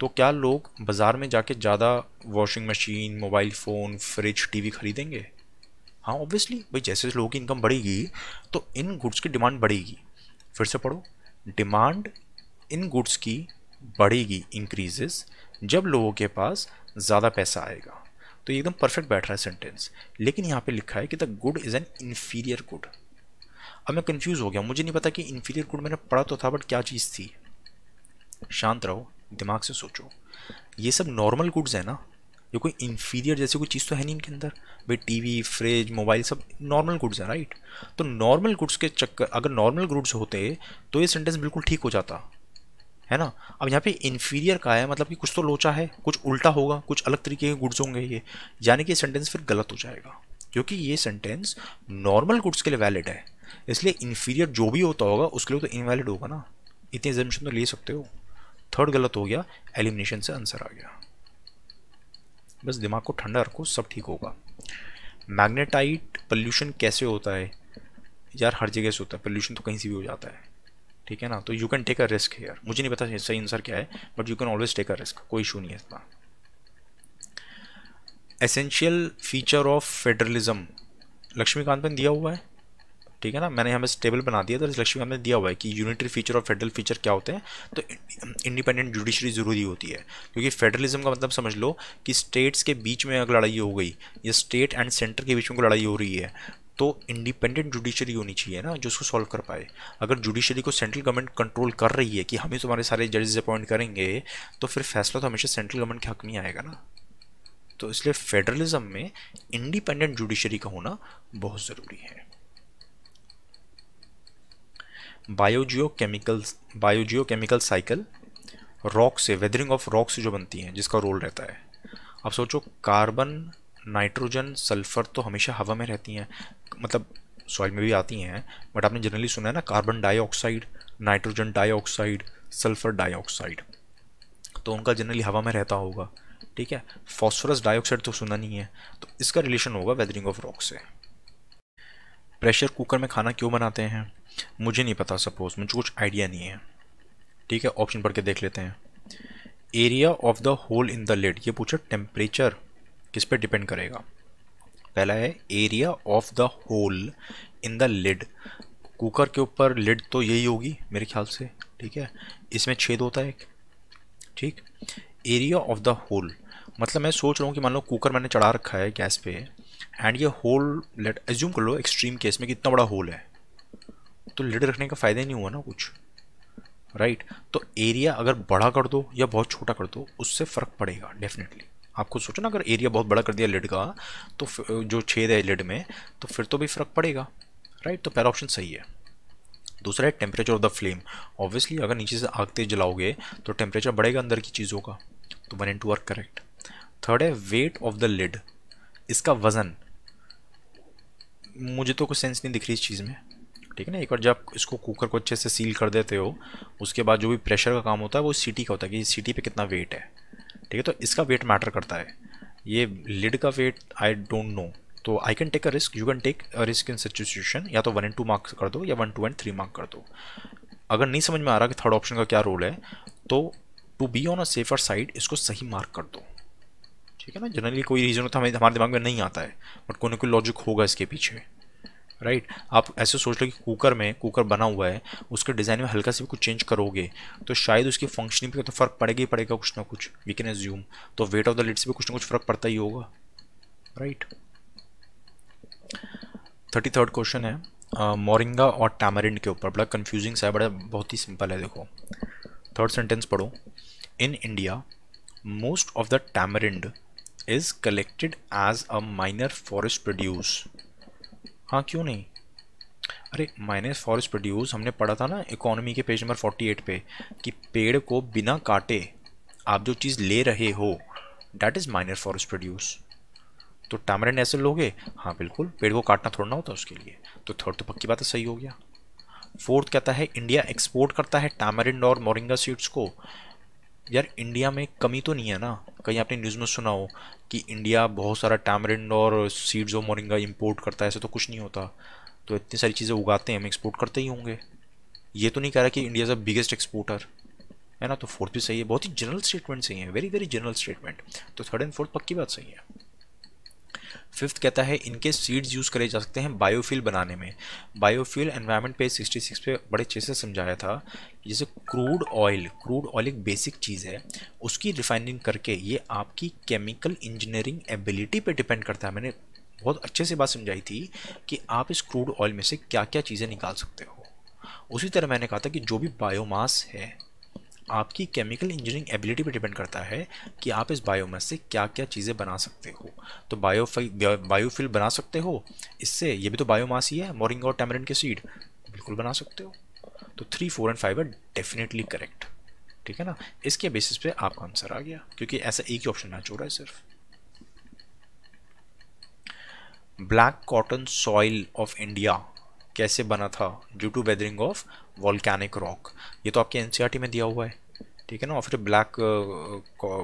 तो क्या लोग बाज़ार में जाके ज़्यादा washing machine mobile phone fridge TV खरीदेंगे हाँ ऑब्वियसली भाई जैसे लोगों की इनकम बढ़ेगी तो इन गुड्स की डिमांड बढ़ेगी फिर से पढ़ो डिमांड इन गुड्स की बढ़ेगी इंक्रीजेस जब लोगों के पास ज़्यादा पैसा आएगा तो एकदम परफेक्ट बैठ रहा है सेंटेंस लेकिन यहाँ पे लिखा है कि the good is an inferior good अब मैं कंफ्यूज हो गया मुझे नहीं पता कि इन्फीरियर गुड मैंने पढ़ा तो था बट क्या चीज़ थी शांत रहो दिमाग से सोचो ये सब नॉर्मल गुड्स हैं ना जो कोई इन्फीरियर जैसी कोई चीज़ तो है नहीं इनके अंदर भाई टीवी फ्रिज मोबाइल सब नॉर्मल गुड्स है राइट तो नॉर्मल गुड्स के चक्कर अगर नॉर्मल गुड्स होते तो ये सेंटेंस बिल्कुल ठीक हो जाता है ना अब यहाँ पे इन्फीरियर का है मतलब कि कुछ तो लोचा है कुछ उल्टा होगा कुछ अलग तरीके के गुड्स होंगे ये यानी कि सेंटेंस फिर गलत हो जाएगा क्योंकि ये सेंटेंस नॉर्मल गुड्स के लिए वैलिड है इसलिए इन्फीरियर जो भी होता होगा उसके लिए तो इनवैलिड होगा ना इतनी एग्जामेशन तो ले सकते हो थर्ड गलत हो गया एलिमिनेशन से आंसर आ गया बस दिमाग को ठंडा रखो सब ठीक होगा मैग्नेटाइट पल्यूशन कैसे होता है यार हर जगह से होता है पल्यूशन तो कहीं से भी हो जाता है ठीक है ना तो you can take a risk यार मुझे नहीं पता सही आंसर क्या है but you can always take a risk कोई इशू नहीं है इतना essential feature of federalism Laxmikanth में दिया हुआ है ठीक है ना मैंने यहाँ पे टेबल बना दिया तो इस लक्ष्य में हमने दिया हुआ है कि यूनिटरी फीचर और फेडरल फीचर क्या होते हैं तो इंडिपेंडेंट जुडिशरी ज़रूरी होती है क्योंकि फेडरलिज्म का मतलब समझ लो कि स्टेट्स के बीच में अगर लड़ाई हो गई या स्टेट एंड सेंटर के बीच में लड़ाई हो रही है तो इंडिपेंडेंट जुडिशरी होनी चाहिए ना जो उसको सॉल्व कर पाए अगर जुडिशरी को सेंट्रल गवर्नमेंट कंट्रोल कर रही है कि हम ही तुम्हारे सारे जजेस अपॉइंट करेंगे तो फिर फैसला तो हमेशा सेंट्रल गवर्नमेंट के हक में आएगा ना तो इसलिए फेडरलिज्म में इंडिपेंडेंट जुडिशरी का होना बहुत ज़रूरी है बायोजियोकेमिकल बायोजियोकेमिकल साइकिल रॉक से वेदरिंग ऑफ रॉक से जो बनती हैं जिसका रोल रहता है अब सोचो कार्बन नाइट्रोजन सल्फर तो हमेशा हवा में रहती हैं मतलब सॉइल में भी आती हैं बट आपने जनरली सुना है ना carbon dioxide nitrogen dioxide sulphur dioxide तो उनका जनरली हवा में रहता होगा ठीक है फॉस्फोरस डाइऑक्साइड तो सुना नहीं है तो इसका रिलेशन होगा वेदरिंग ऑफ रॉक से प्रेशर कुकर में खाना क्यों बनाते हैं मुझे नहीं पता सपोज मुझे कुछ आइडिया नहीं है ठीक है ऑप्शन पढ़ के देख लेते हैं area of the hole in the lid ये पूछा टेम्परेचर किस पे डिपेंड करेगा पहला है area of the hole in the lid cooker के ऊपर लेड तो यही होगी मेरे ख्याल से ठीक है इसमें छेद होता है एक ठीक एरिया ऑफ द होल मतलब मैं सोच रहा हूँ कि मान लो कुकर मैंने चढ़ा रखा है गैस पे एंड ये होल लेट एज्यूम कर लो एक्सट्रीम केस में कितना बड़ा होल है तो लिड रखने का फ़ायदा नहीं हुआ ना कुछ राइट तो एरिया अगर बड़ा कर दो या बहुत छोटा कर दो उससे फ़र्क पड़ेगा डेफिनेटली आपको सोचो ना अगर एरिया बहुत बड़ा कर दिया लिड का तो जो छेद है लिड में तो फिर तो भी फ़र्क पड़ेगा राइट तो पहला ऑप्शन सही है दूसरा है temperature of the flame obviously अगर नीचे से आग तेज जलाओगे तो टेम्परेचर बढ़ेगा अंदर की चीज़ों का तो one and two are correct third है वेट ऑफ द लिड इसका वज़न मुझे तो कोई सेंस नहीं दिख रही इस चीज़ में ठीक है ना एक बार जब आप इसको कुकर को अच्छे से सील कर देते हो उसके बाद जो भी प्रेशर का काम होता है वो सीटी का होता है कि सीटी पे कितना वेट है ठीक है तो इसका वेट मैटर करता है ये लिड का वेट आई डोंट नो तो I can take a risk you can take a risk in situation या तो वन एंड टू मार्क्स कर दो या one two and three mark कर दो अगर नहीं समझ में आ रहा कि थर्ड ऑप्शन का क्या रोल है तो to be on a safer side इसको सही मार्क कर दो ठीक है ना जनरली कोई रीज़न होता हमें हमारे दिमाग में नहीं आता है बट कोई ना कोई लॉजिक होगा इसके पीछे राइट right? आप ऐसे सोच लो कि कुकर में कुकर बना हुआ है उसके डिज़ाइन में हल्का से भी कुछ चेंज करोगे तो शायद उसकी फंक्शनिंग पे तो फ़र्क पड़ेगा ही पड़ेगा कुछ ना कुछ वी कैन एज्यूम तो वेट ऑफ द लिड से भी कुछ ना कुछ फ़र्क पड़ता ही होगा राइट थर्टी थर्ड क्वेश्चन है मोरिंगा और टैमरिंड के ऊपर बड़ा कन्फ्यूजिंग सा है बड़ा बहुत ही सिंपल है देखो थर्ड सेंटेंस पढ़ो in India most of the tamarind is collected as a minor forest produce हाँ क्यों नहीं अरे माइनस फॉरेस्ट प्रोड्यूस हमने पढ़ा था ना इकोनॉमी के पेज नंबर 48 पे कि पेड़ को बिना काटे आप जो चीज़ ले रहे हो that is minus forest produce तो टैमरेंड ऐसे लोगे हाँ बिल्कुल पेड़ को काटना थोड़ा ना होता उसके लिए तो थर्ड तो पक्की बात है सही हो गया फोर्थ कहता है इंडिया एक्सपोर्ट करता है टैमरिंड और मोरिंगा सीड्स को यार इंडिया में कमी तो नहीं है ना कहीं आपने न्यूज़ में सुना हो कि इंडिया बहुत सारा टैमरिंड और सीड्स और मोरिंगा इम्पोर्ट करता है ऐसे तो कुछ नहीं होता तो इतनी सारी चीज़ें उगाते हैं हम एक्सपोर्ट करते ही होंगे ये तो नहीं कह रहा कि India is a biggest exporter है ना तो फोर्थ भी सही है बहुत ही जनरल स्टेटमेंट सही है वेरी वेरी जनरल स्टेटमेंट तो थर्ड एंड फोर्थ पक्की बात सही है फिफ्थ कहता है इनके सीड्स यूज़ करे जा सकते हैं बायोफिल बनाने में बायोफिल एनवायरनमेंट पेज 66 पे बड़े अच्छे से समझाया था जैसे क्रूड ऑयल क्रूड ऑयल एक बेसिक चीज़ है उसकी रिफाइनिंग करके ये आपकी केमिकल इंजीनियरिंग एबिलिटी पे डिपेंड करता है मैंने बहुत अच्छे से बात समझाई थी कि आप इस क्रूड ऑयल में से क्या क्या चीज़ें निकाल सकते हो उसी तरह मैंने कहा था कि जो भी बायोमास है आपकी केमिकल इंजीनियरिंग एबिलिटी पे डिपेंड करता है कि आप इस बायोमास से क्या क्या चीज़ें बना सकते हो तो बायो बायोफिल बना सकते हो इससे ये भी तो बायोमास ही है मोरिंग और टेमरिन के सीड बिल्कुल बना सकते हो तो three four and five are definitely correct ठीक है ना इसके बेसिस पे आपका आंसर आ गया क्योंकि ऐसा एक ही ऑप्शन ना चो रहा है सिर्फ black cotton soil of India कैसे बना था due to weathering of volcanic rock ये तो आपके एन e में दिया हुआ है ठीक है ना और फिर ब्लैक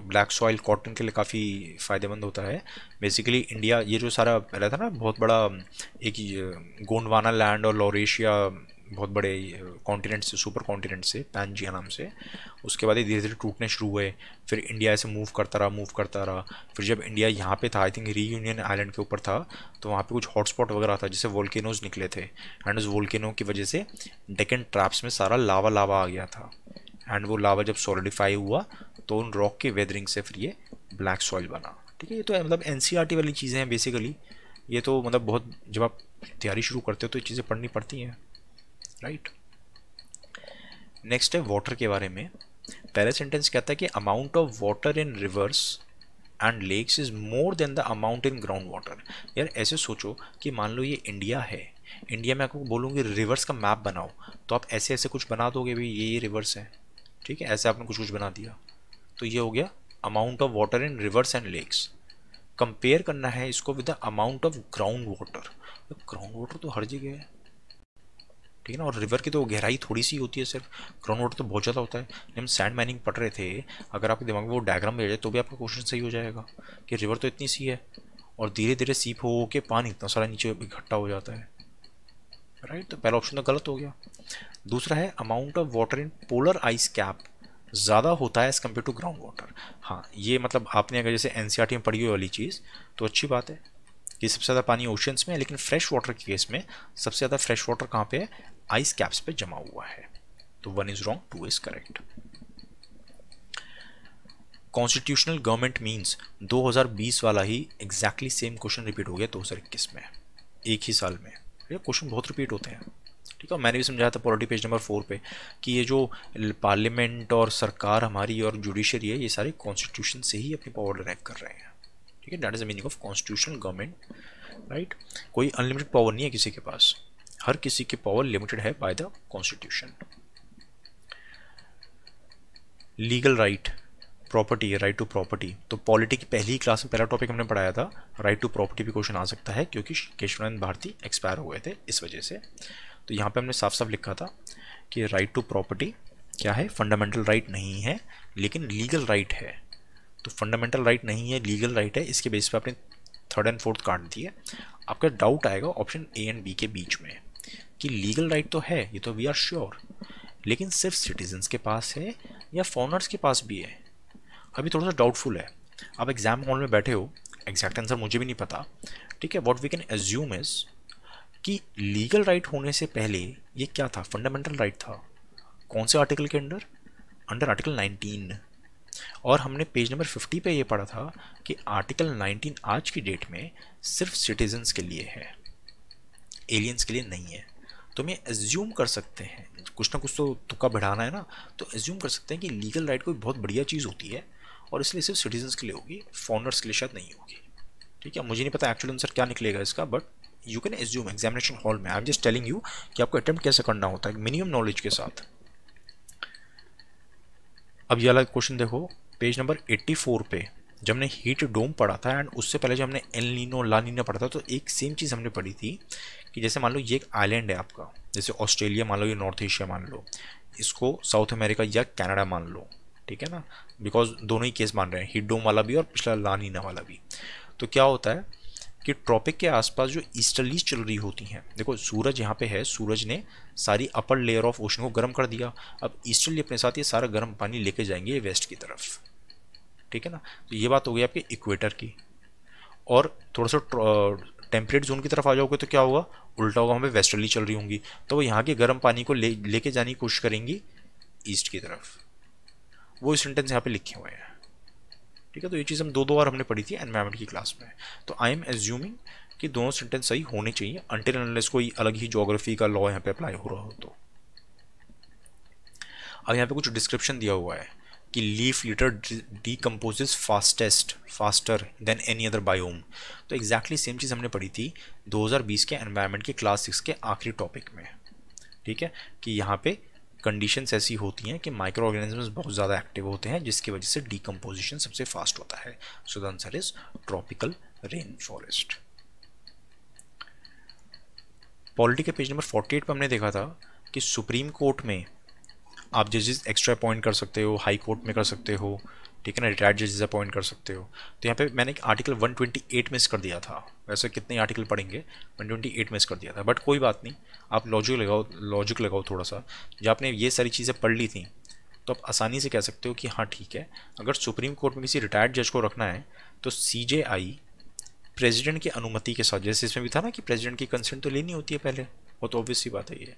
ब्लैक सॉइल कॉटन के लिए काफ़ी फ़ायदेमंद होता है बेसिकली इंडिया ये जो सारा पहला था ना बहुत बड़ा एक गोंडवाना लैंड और लॉरेशिया बहुत बड़े कॉन्टिनेंट से सुपर कॉन्टिनेंट से पैनजिया नाम से उसके बाद ये धीरे धीरे टूटने शुरू हुए फिर इंडिया से मूव करता रहा मूव करता रहा फिर जब इंडिया यहाँ पे था I think Reunion island के ऊपर था तो वहाँ पे कुछ हॉटस्पॉट वगैरह था जिससे वोल्केनोज निकले थे एंड उस वोल्केनो की वजह से डेकन ट्रैप्स में सारा लावा लावा आ गया था एंड वो लावा जब सॉलिडिफाई हुआ तो उन रॉक के वेदरिंग से फिर ये ब्लैक सॉइल बना ठीक है ये तो मतलब एन e वाली चीज़ें हैं बेसिकली ये तो मतलब बहुत जब आप तैयारी शुरू करते हो तो ये चीज़ें पढ़नी पड़ती हैं राइट नेक्स्ट है वाटर के बारे में पहले सेंटेंस कहता है कि amount of water in rivers and lakes is more than the amount in ground water यार ऐसे सोचो कि मान लो ये इंडिया है इंडिया में आपको बोलूँगी रिवर्स का मैप बनाओ तो आप ऐसे ऐसे कुछ बना दोगे भाई ये ये रिवर्स है ठीक है ऐसे आपने कुछ कुछ बना दिया तो ये हो गया amount of water in rivers and lakes compare करना है इसको with the amount of ground water ground water तो हर जगह है ठीक है ना और रिवर की तो गहराई थोड़ी सी होती है सिर्फ ग्राउंड वाटर तो बहुत ज़्यादा होता है हम सैंड माइनिंग पढ़ रहे थे अगर आपके दिमाग में वो डायग्राम भेज जाए तो भी आपका क्वेश्चन सही हो जाएगा कि रिवर तो इतनी सी है और धीरे धीरे सीप हो के पानी इतना सारा नीचे इकट्ठा हो जाता है राइट तो पहला ऑप्शन तो गलत हो गया दूसरा है amount of water in polar ice cap ज़्यादा होता है as compare to ground water हाँ ये मतलब आपने अगर जैसे एन e में पढ़ी हुई वाली चीज़ तो अच्छी बात है ये सबसे ज़्यादा पानी ओशंस में है लेकिन फ्रेश वाटर के केस में सबसे ज़्यादा फ्रेश वाटर कहाँ पे है आइस कैप्स पे जमा हुआ है तो one is wrong two is correct constitutional government means 2020 वाला ही एग्जैक्टली सेम क्वेश्चन रिपीट हो गया इक्कीस में एक ही साल में ये क्वेश्चन बहुत रिपीट होते हैं ठीक है मैंने भी समझाया था पॉलिटी पेज नंबर फोर पे कि ये जो पार्लियामेंट और सरकार हमारी और जुडिशरी है ये सारे कॉन्स्टिट्यूशन से ही अपनी पावर डायरेक्ट कर रहे हैं ठीक है that is the meaning of constitutional government right कोई अनलिमिटेड पावर नहीं है किसी के पास हर किसी की पावर लिमिटेड है by the constitution legal right property right to property तो पॉलिटी की पहली क्लास में पहला टॉपिक हमने पढ़ाया था राइट टू प्रॉपर्टी भी क्वेश्चन आ सकता है क्योंकि केशवानंद भारती एक्सपायर हो गए थे इस वजह से तो यहाँ पे हमने साफ साफ लिखा था कि राइट टू प्रॉपर्टी क्या है फंडामेंटल राइट right नहीं है लेकिन लीगल राइट right है तो फंडामेंटल राइट नहीं है लीगल राइट है इसके बेस पर आपने थर्ड एंड फोर्थ काट दिया आपका डाउट आएगा ऑप्शन ए एंड बी के बीच में कि लीगल राइट तो है ये तो वी आर श्योर लेकिन सिर्फ सिटीजन्स के पास है या फॉरनर्स के पास भी है अभी थोड़ा सा डाउटफुल है आप एग्ज़ाम हॉल में बैठे हो एग्जैक्ट आंसर मुझे भी नहीं पता ठीक है what we can assume is कि लीगल राइट होने से पहले ये क्या था फंडामेंटल राइट था कौन से आर्टिकल के अंडर अंडर आर्टिकल और हमने पेज नंबर 50 पे ये पढ़ा था कि आर्टिकल 19 आज की डेट में सिर्फ सिटीजन्स के लिए है एलियंस के लिए नहीं है तो हम ये एज्यूम कर सकते हैं कुछ ना कुछ तो तुक्का बढ़ाना है ना तो एज्यूम कर सकते हैं कि लीगल राइट कोई बहुत बढ़िया चीज़ होती है और इसलिए सिर्फ सिटीजन्स के लिए होगी फॉरनर्स के लिए शायद नहीं होगी ठीक है मुझे नहीं पता एक्चुअल आंसर क्या निकलेगा इसका but you can assume examination hall में I am just telling you कि आपको अटैम्प्ट कैसे करना होता है मिनिमम नॉलेज के साथ अब ये अलग क्वेश्चन देखो पेज नंबर 84 पे जब हमने हीट डोम पढ़ा था एंड उससे पहले जब हमने एल नीनो ला नीनो पढ़ा था तो एक सेम चीज़ हमने पढ़ी थी कि जैसे मान लो ये एक आइलैंड है आपका जैसे ऑस्ट्रेलिया मान लो या नॉर्थ एशिया मान लो इसको साउथ अमेरिका या कनाडा मान लो ठीक है ना बिकॉज दोनों ही केस मान रहे हैं हीट डोम वाला भी और पिछला लानीना वाला भी तो क्या होता है कि ट्रॉपिक के आसपास जो ईस्टर्लीज चल रही होती हैं देखो सूरज यहाँ पे है सूरज ने सारी अपर लेयर ऑफ ओशन को गर्म कर दिया अब ईस्टर्ली अपने साथ ये सारा गर्म पानी लेके जाएंगे वेस्ट की तरफ ठीक है ना तो ये बात हो गई आपके इक्वेटर की और थोड़ा सा टेम्परेट जोन की तरफ आ जाओगे तो क्या होगा उल्टा होगा हमें वेस्टर्ली चल रही होंगी तो वो यहाँ के गर्म पानी को ले लेके जाने की कोशिश करेंगी ईस्ट की तरफ वो सेंटेंस यहाँ पे लिखे हुए हैं ठीक है तो ये चीज़ हम दो दो बार हमने पढ़ी थी एनवायरमेंट की क्लास में तो आई एम एज्यूमिंग कि दोनों सेंटेंस सही होने चाहिए अनटिल अनलेस कोई अलग ही जोग्राफी का लॉ यहाँ पे अप्लाई हो रहा हो तो अब यहाँ पे कुछ डिस्क्रिप्शन दिया हुआ है कि leaf litter decomposes fastest faster than any other biome तो एग्जैक्टली सेम चीज़ हमने पढ़ी थी 2020 के एनवायरनमेंट के क्लास सिक्स के आखिरी टॉपिक में ठीक है कि यहाँ पे कंडीशंस ऐसी होती हैं कि माइक्रो ऑर्गेनिजम्स बहुत ज़्यादा एक्टिव होते हैं जिसकी वजह से डिकम्पोजिशन सबसे फास्ट होता है so the answer is tropical rain forest polity के पेज नंबर 48 पर हमने देखा था कि सुप्रीम कोर्ट में आप जजेस एक्स्ट्रा अपॉइंट कर सकते हो हाई कोर्ट में कर सकते हो ठीक है ना रिटायर्ड जजेस अपॉइंट कर सकते हो तो यहाँ पे मैंने एक आर्टिकल 128 मिस कर दिया था वैसे कितने आर्टिकल पढ़ेंगे 128 मिस कर दिया था बट कोई बात नहीं आप लॉजिक लगाओ लॉजिक लगाओ थोड़ा सा जब आपने ये सारी चीज़ें पढ़ ली थी तो आप आसानी से कह सकते हो कि हाँ ठीक है अगर सुप्रीम कोर्ट में किसी रिटायर्ड जज को रखना है तो सी जे आई प्रेजिडेंट की अनुमति के साथ जैसे इसमें भी था ना कि प्रेजिडेंट की कंसेंट तो लेनी होती है पहले वो तो ऑब्वियस ही बात है ये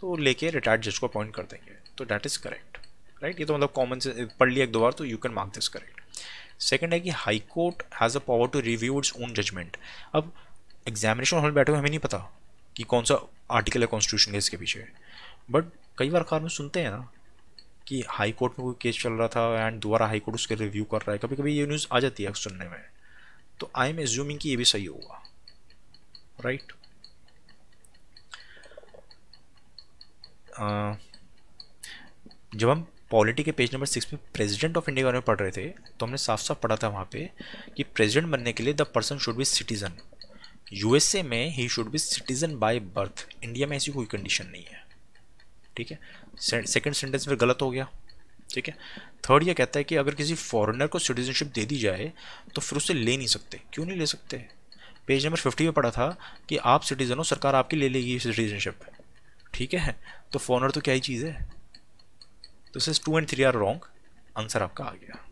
तो लेके रिटायर्ड जज को अपॉइंट कर देंगे तो डैट इज़ करेक्ट राइट ये तो मतलब कॉमन से पढ़ लिया एक दो बार तो you can mark this correct second है कि high court has a power to review its own judgement अब एग्जामिनेशन हॉल बैठे हुए हमें नहीं पता कि कौन सा आर्टिकल है कॉन्स्टिट्यूशन के इसके पीछे बट कई बार कार में सुनते हैं ना कि हाई कोर्ट में कोई केस चल रहा था एंड दोबारा हाई कोर्ट उसके रिव्यू कर रहा है कभी कभी ये न्यूज़ आ जाती है सुनने में तो आई एम एज्यूमिंग कि ये भी सही होगा राइट right? uh, जब हम पॉलिटी के पेज नंबर सिक्स में प्रेसिडेंट ऑफ इंडिया के बारे में पढ़ रहे थे तो हमने साफ साफ पढ़ा था वहाँ पे कि प्रेसिडेंट बनने के लिए the person should be citizen USA में ही should be citizen by birth India में ऐसी कोई कंडीशन नहीं है ठीक है सेकेंड सेंटेंस फिर गलत हो गया ठीक है थर्ड ये कहता है कि अगर किसी फॉरेनर को सिटीजनशिप दे दी जाए तो फिर उसे ले नहीं सकते क्यों नहीं ले सकते पेज नंबर फिफ्टी में पढ़ा था कि आप सिटीज़न हो सरकार आपकी ले लेगी सिटीजनशिप ठीक है तो फॉरेनर तो क्या ही चीज़ है तो since two and three are wrong answer आपका आ गया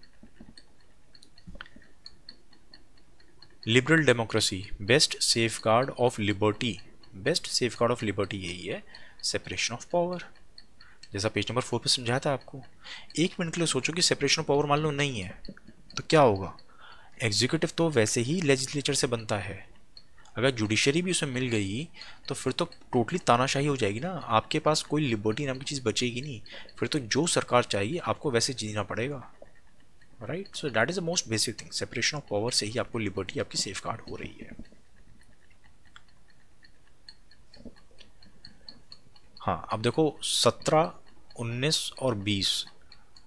liberal democracy best safe guard of liberty best safe guard of liberty यही है सेपरेशन ऑफ पावर जैसा पेज नंबर फोर पर समझाया था आपको एक मिनट के लिए सोचो कि सेपरेशन ऑफ पावर मान लो नहीं है तो क्या होगा एग्जीक्यूटिव तो वैसे ही लेजिस्लेचर से बनता है अगर जुडिशरी भी उसमें मिल गई तो फिर तो टोटली तानाशाही हो जाएगी ना आपके पास कोई लिबर्टी नाम की चीज़ बचेगी नहीं फिर तो जो सरकार चाहिए आपको वैसे जीना पड़ेगा right so that is the most basic thing separation of power से ही आपको लिबर्टी आपकी सेफ गार्ड हो रही है हाँ अब देखो सत्रह उन्नीस और बीस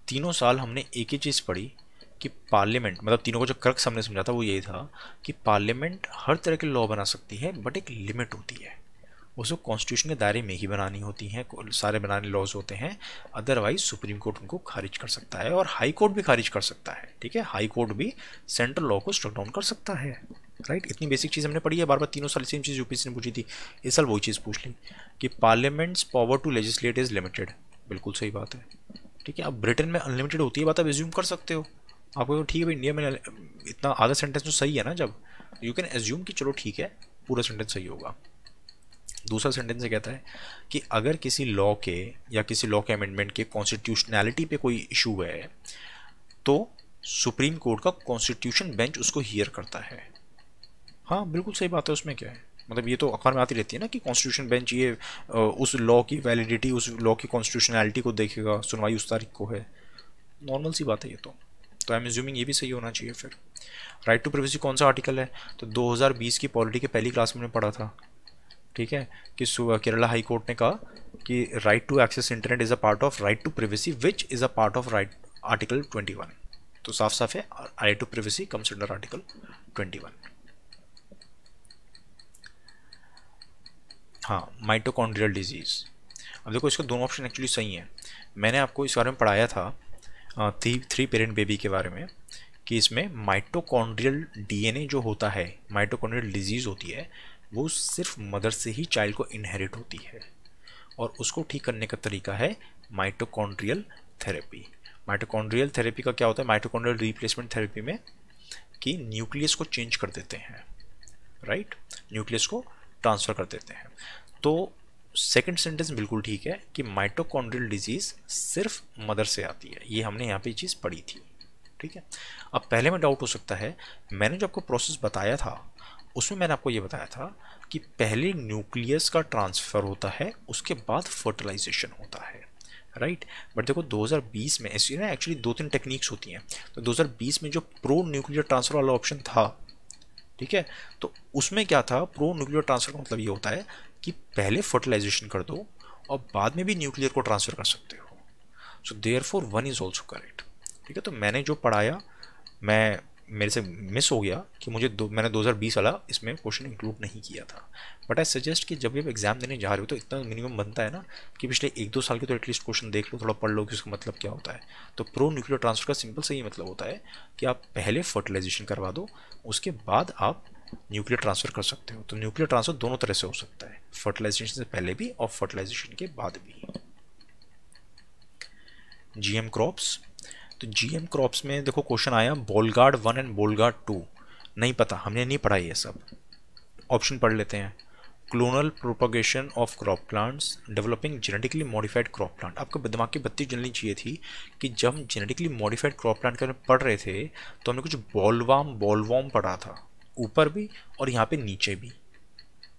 तीनों साल हमने एक ही चीज़ पढ़ी कि पार्लियामेंट मतलब तीनों को जो क्रक्स हमने समझा था वो यही था कि पार्लियामेंट हर तरह के लॉ बना सकती है बट एक लिमिट होती है उसको कॉन्स्टिट्यूशन के दायरे में ही बनानी होती हैं सारे बनाने लॉज होते हैं अदरवाइज सुप्रीम कोर्ट उनको खारिज कर सकता है और हाई कोर्ट भी खारिज कर सकता है ठीक है हाई कोर्ट भी सेंट्रल लॉ को स्ट्रक डाउन कर सकता है राइट इतनी बेसिक चीज़ हमने पढ़ी है बार बार तीनों साल सेम चीज़ यूपीसी ने पूछी थी इस साल वही चीज़ पूछ ली कि parliament's power to legislate is limited बिल्कुल सही बात है ठीक है अब ब्रिटेन में अनलिमिटेड होती है बात आप एज्यूम कर सकते हो आपको ठीक है इंडिया में इतना आधा सेंटेंस तो सही है ना जब यू कैन एज्यूम कि चलो ठीक है पूरा सेंटेंस सही होगा दूसरा सेंटेंस ये कहता है कि अगर किसी लॉ के या किसी लॉ के अमेंडमेंट के कॉन्स्टिट्यूशनैलिटी पे कोई इशू है तो सुप्रीम कोर्ट का कॉन्स्टिट्यूशन बेंच उसको हियर करता है हाँ बिल्कुल सही बात है उसमें क्या है मतलब ये तो अखबार में आती रहती है ना कि कॉन्स्टिट्यूशन बेंच ये उस लॉ की वैलिडिटी उस लॉ की कॉन्स्टिट्यूशनैलिटी को देखेगा सुनवाई उस तारीख को है नॉर्मल सी बात है ये तो तो आई एम एज्यूमिंग ये भी सही होना चाहिए फिर राइट टू प्रिवेसी कौन सा आर्टिकल है तो 2020 की पॉलिटी के पहली क्लास में पढ़ा था ठीक है कि केरला हाई कोर्ट ने कहा कि right to access internet is a part of right to privacy which is a part of right article 21 तो साफ साफ है right to privacy under article 21 हाँ माइटोकॉन्ड्रियल डिजीज़ अब देखो इसका दोनों ऑप्शन एक्चुअली सही है मैंने आपको इस बारे में पढ़ाया था थ्री थ्री पेरेंट बेबी के बारे में कि इसमें माइटोकॉन्ड्रियल डीएनए जो होता है माइटोकॉन्ड्रियल डिजीज़ होती है वो सिर्फ मदर से ही चाइल्ड को इनहेरिट होती है और उसको ठीक करने का तरीका है माइटोकॉन्ड्रियल थेरेपी माइटोकॉन्ड्रियल थेरेपी का क्या होता है माइटोकॉन्ड्रियल रिप्लेसमेंट थेरेपी में कि न्यूक्लियस को चेंज कर देते हैं राइट न्यूक्लियस को ट्रांसफ़र कर देते हैं तो सेकंड सेंटेंस बिल्कुल ठीक है कि माइटोकॉन्ड्रियल डिजीज सिर्फ मदर से आती है ये हमने यहाँ पे चीज़ पढ़ी थी ठीक है अब पहले में डाउट हो सकता है मैंने जो आपको प्रोसेस बताया था उसमें मैंने आपको ये बताया था कि पहले न्यूक्लियस का ट्रांसफ़र होता है उसके बाद फर्टिलाइजेशन होता है राइट बट देखो 2020 में ऐसी ना एक्चुअली दो तीन टेक्निक्स होती हैं तो 2020 में जो प्रो न्यूक्लियर ट्रांसफ़र वाला ऑप्शन था ठीक है तो उसमें क्या था प्रो न्यूक्लियर ट्रांसफर का मतलब ये होता है कि पहले फर्टिलाइजेशन कर दो और बाद में भी न्यूक्लियर को ट्रांसफ़र कर सकते हो so there four one is also correct ठीक है तो मैंने जो पढ़ाया मैं मेरे से मिस हो गया कि मुझे दो मैंने 2020 वाला इसमें क्वेश्चन इंक्लूड नहीं किया था बट आई सजेस्ट कि जब भी आप एग्ज़ाम देने जा रहे हो तो इतना मिनिमम बनता है ना कि पिछले एक दो साल के तो एटलीस्ट क्वेश्चन देख लो थोड़ा पढ़ लो कि उसका मतलब क्या होता है तो प्रो न्यूक्लियर ट्रांसफर का सिंपल से ही मतलब होता है कि आप पहले फर्टिलाइजेशन करवा दो उसके बाद आप न्यूक्लियर ट्रांसफ़र कर सकते हो तो न्यूक्लियर ट्रांसफ़र दोनों तरह से हो सकता है फर्टिलाइजेशन से पहले भी और फर्टिलाइजेशन के बाद भी जीएम क्रॉप्स तो जीएम क्रॉप्स में देखो क्वेश्चन आया Bollgard one and Bollgard two नहीं पता हमने नहीं पढ़ा ये सब ऑप्शन पढ़ लेते हैं clonal propagation of crop plants developing genetically modified crop plant आपको दिमाग की बत्ती जलनी चाहिए थी कि जब हम जेनेटिकली मॉडिफाइड क्रॉप प्लांट के पढ़ रहे थे तो हमने कुछ बॉलवाम बॉलवॉम पढ़ा था ऊपर भी और यहाँ पे नीचे भी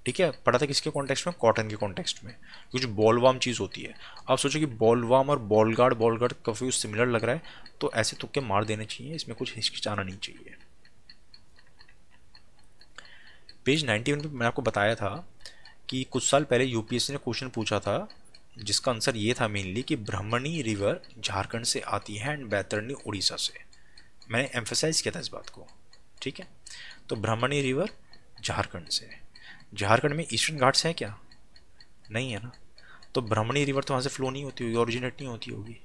ठीक है पढ़ा था किसके कॉन्टेक्स्ट में कॉटन के कॉन्टेक्स्ट में कुछ बॉलवाम चीज़ होती है आप सोचो कि बॉलवाम और बॉलगार्ड बॉलगार्ड काफ़ी सिमिलर लग रहा है तो ऐसे तुक्के मार देने चाहिए इसमें कुछ हिचकिचाना नहीं चाहिए पेज वन पर मैंने आपको बताया था कि कुछ साल पहले यूपीएससी ने क्वेश्चन पूछा था जिसका आंसर ये था मेनली कि ब्राह्मणी रिवर झारखंड से आती है एंड बैतरणी उड़ीसा से मैंने एम्फोसाइज किया था इस बात को ठीक है तो ब्राह्मणी रिवर झारखंड से झारखंड में ईस्टर्न घाट्स हैं क्या नहीं है ना तो ब्राह्मणी रिवर तो वहाँ से फ्लो नहीं होती होगी ओरिजिनेट नहीं होती होगी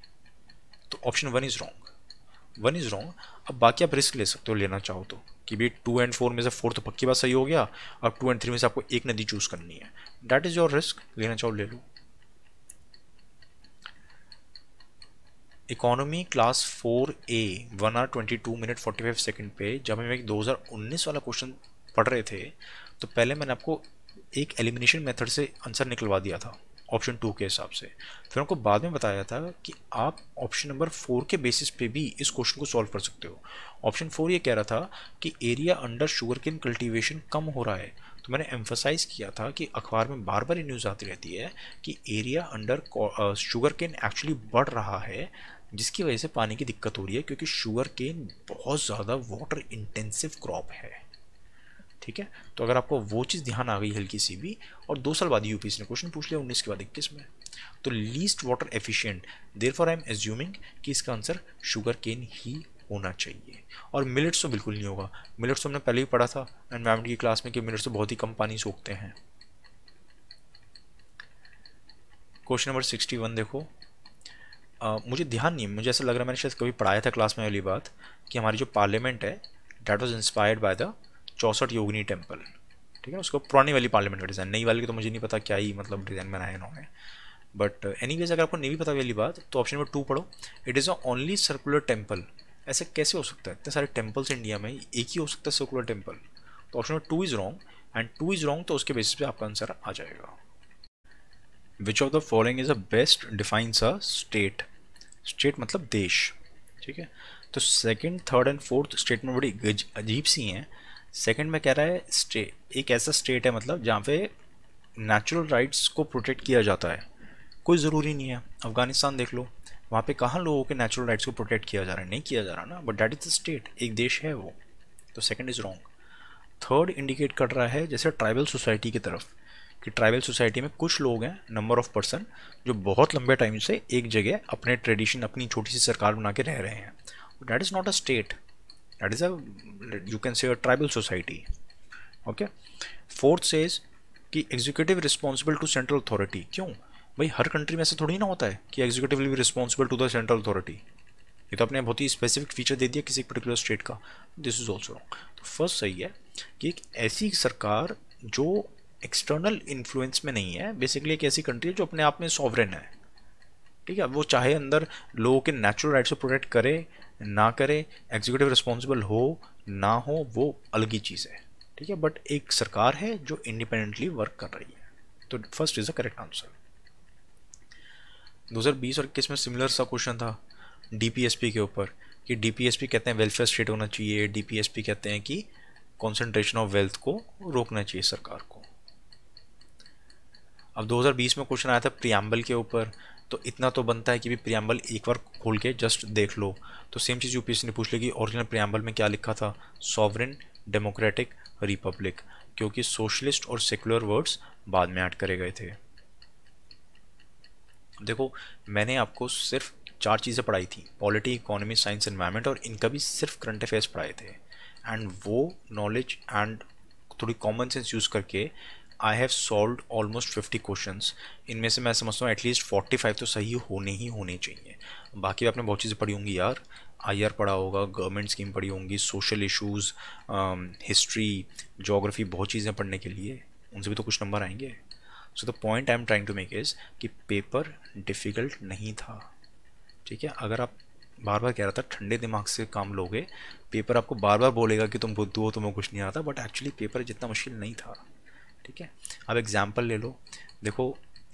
तो option one is wrong one is wrong अब बाकी आप रिस्क ले सकते हो लेना चाहो तो कि भाई टू एंड फोर में से फोर तो पक्की बात सही हो गया अब टू एंड थ्री में से आपको एक नदी चूज़ करनी है डैट इज़ योर रिस्क लेना चाहो ले लो economy class four A one R twenty two minute forty five second पे जब हम एक दो हजार उन्नीस वाला क्वेश्चन पढ़ रहे थे तो पहले मैंने आपको एक एलिमिनेशन मेथड से आंसर निकलवा दिया था ऑप्शन टू के हिसाब से फिर आपको बाद में बताया था कि आप ऑप्शन नंबर फोर के बेसिस पे भी इस क्वेश्चन को सॉल्व कर सकते हो ऑप्शन फोर ये कह रहा था कि area under sugar cane cultivation कम हो रहा है तो मैंने एम्फोसाइज किया था कि अखबार में बार बार ये न्यूज़ आती रहती है कि area under sugar cane actually बढ़ रहा है जिसकी वजह से पानी की दिक्कत हो रही है क्योंकि शुगर केन बहुत ज़्यादा वाटर इंटेंसिव क्रॉप है ठीक है तो अगर आपको वो चीज़ ध्यान आ गई हल्की सी भी और दो साल बाद यू ने क्वेश्चन पूछ लिया उन्नीस के बाद इक्कीस में तो least water efficient therefore I am assuming कि इसका आंसर शुगर केन ही होना चाहिए और मिलट्स तो बिल्कुल नहीं होगा मिलट्स तो हमने पहले ही पढ़ा था एनवायरमेंट की क्लास में कि मिलट्स तो बहुत ही कम पानी सोखते हैं क्वेश्चन नंबर सिक्सटी वन देखो आ, मुझे ध्यान नहीं मुझे ऐसा लग रहा है मैंने शायद कभी पढ़ाया था क्लास में वाली बात कि हमारी जो पार्लियामेंट है that was inspired by the Chausath Yogini temple ठीक है उसको पुरानी वाली पार्लियामेंट का डिज़ाइन नई वाली की तो मुझे नहीं पता क्या ही मतलब डिज़ाइन बनाया इन्होंने बट एनी अगर आपको नहीं भी पता वाली बात तो ऑप्शन नंबर टू पढ़ो it is a only circular temple ऐसे कैसे हो सकता है इतने सारे टेम्पल्स इंडिया में एक ही हो सकता है सर्कुलर टेम्पल तो option number two is wrong and two is wrong तो उसके बेसिस पे आपका आंसर आ जाएगा which of the following is a best defines a state state मतलब देश ठीक है तो second third and fourth statement बड़ी अजीब सी हैं सेकंड में कह रहा है स्टेट एक ऐसा स्टेट है मतलब जहाँ पे नेचुरल राइट्स को प्रोटेक्ट किया जाता है कोई ज़रूरी नहीं है अफगानिस्तान देख लो वहाँ पे कहाँ लोगों के नेचुरल राइट्स को प्रोटेक्ट किया जा रहा है नहीं किया जा रहा ना but that is a state एक देश है वो तो second is wrong third indicate कर रहा है जैसे ट्राइबल सोसाइटी की तरफ कि ट्राइबल सोसाइटी में कुछ लोग हैं नंबर ऑफ़ पर्सन जो बहुत लंबे टाइम से एक जगह अपने ट्रेडिशन अपनी छोटी सी सरकार बना के रह रहे हैं that is not a state that is a you can say a tribal society okay fourth says कि executive responsible to central authority क्यों भाई हर कंट्री में ऐसा थोड़ी ना होता है कि executive will be responsible to the central authority ये तो आपने बहुत ही स्पेसिफिक फीचर दे दिया किसी पर्टिकुलर स्टेट का दिस इज ऑल्सो रॉन्ग तो फर्स्ट सही है कि एक ऐसी सरकार जो एक्सटर्नल इन्फ्लुएंस में नहीं है बेसिकली एक ऐसी कंट्री है जो अपने आप में सॉवरेन है ठीक है वो चाहे अंदर लोगों के नेचुरल राइट्स को प्रोटेक्ट करे ना करे एग्जीक्यूटिव रिस्पॉन्सिबल हो ना हो वो अलग ही चीज़ है ठीक है बट एक सरकार है जो इंडिपेंडेंटली वर्क कर रही है तो first is a correct answer बीस और इक्कीस में सिमिलर सा क्वेश्चन था डीपीएसपी के ऊपर कि डीपीएसपी कहते हैं वेलफेयर स्टेट होना चाहिए डीपीएसपी कहते हैं कि कॉन्सेंट्रेशन ऑफ वेल्थ को रोकना चाहिए सरकार को अब 2020 में क्वेश्चन आया था प्रियम्बल के ऊपर तो इतना तो बनता है कि भी प्रियम्बल एक बार खोल के जस्ट देख लो तो सेम चीज़ यूपीएससी ने पूछ ली कि ओरिजिनल प्रियम्बल में क्या लिखा था सॉवरन डेमोक्रेटिक रिपब्लिक क्योंकि सोशलिस्ट और सेकुलर वर्ड्स बाद में ऐड करे गए थे देखो मैंने आपको सिर्फ चार चीज़ें पढ़ाई थी पॉलिटी इकोनॉमी साइंस एनवायरमेंट और इनका भी सिर्फ करंट अफेयर्स पढ़ाए थे एंड वो नॉलेज एंड थोड़ी कॉमन सेंस यूज़ करके I have solve almost fifty question इनमें से मैं समझता हूँ एटलीस्ट फोर्टी फाइव तो सही होने ही होने चाहिए बाकी आपने बहुत चीज़ें पढ़ी होंगी यार आई आर पढ़ा होगा गवर्नमेंट स्कीम पढ़ी होंगी सोशल इशूज़ हिस्ट्री जोग्राफी बहुत चीज़ें पढ़ने के लिए उनसे भी तो कुछ नंबर आएंगे so the point I am trying to make is कि पेपर डिफ़िकल्ट नहीं था ठीक है अगर आप बार बार कह रहा था ठंडे दिमाग से काम लोगे पेपर आपको बार बार बोलेगा कि तुम बुद्धू हो तुम्हें कुछ नहीं आता बट एक्चुअली पेपर जितना मुश्किल नहीं था ठीक है अब एग्ज़ाम्पल ले लो देखो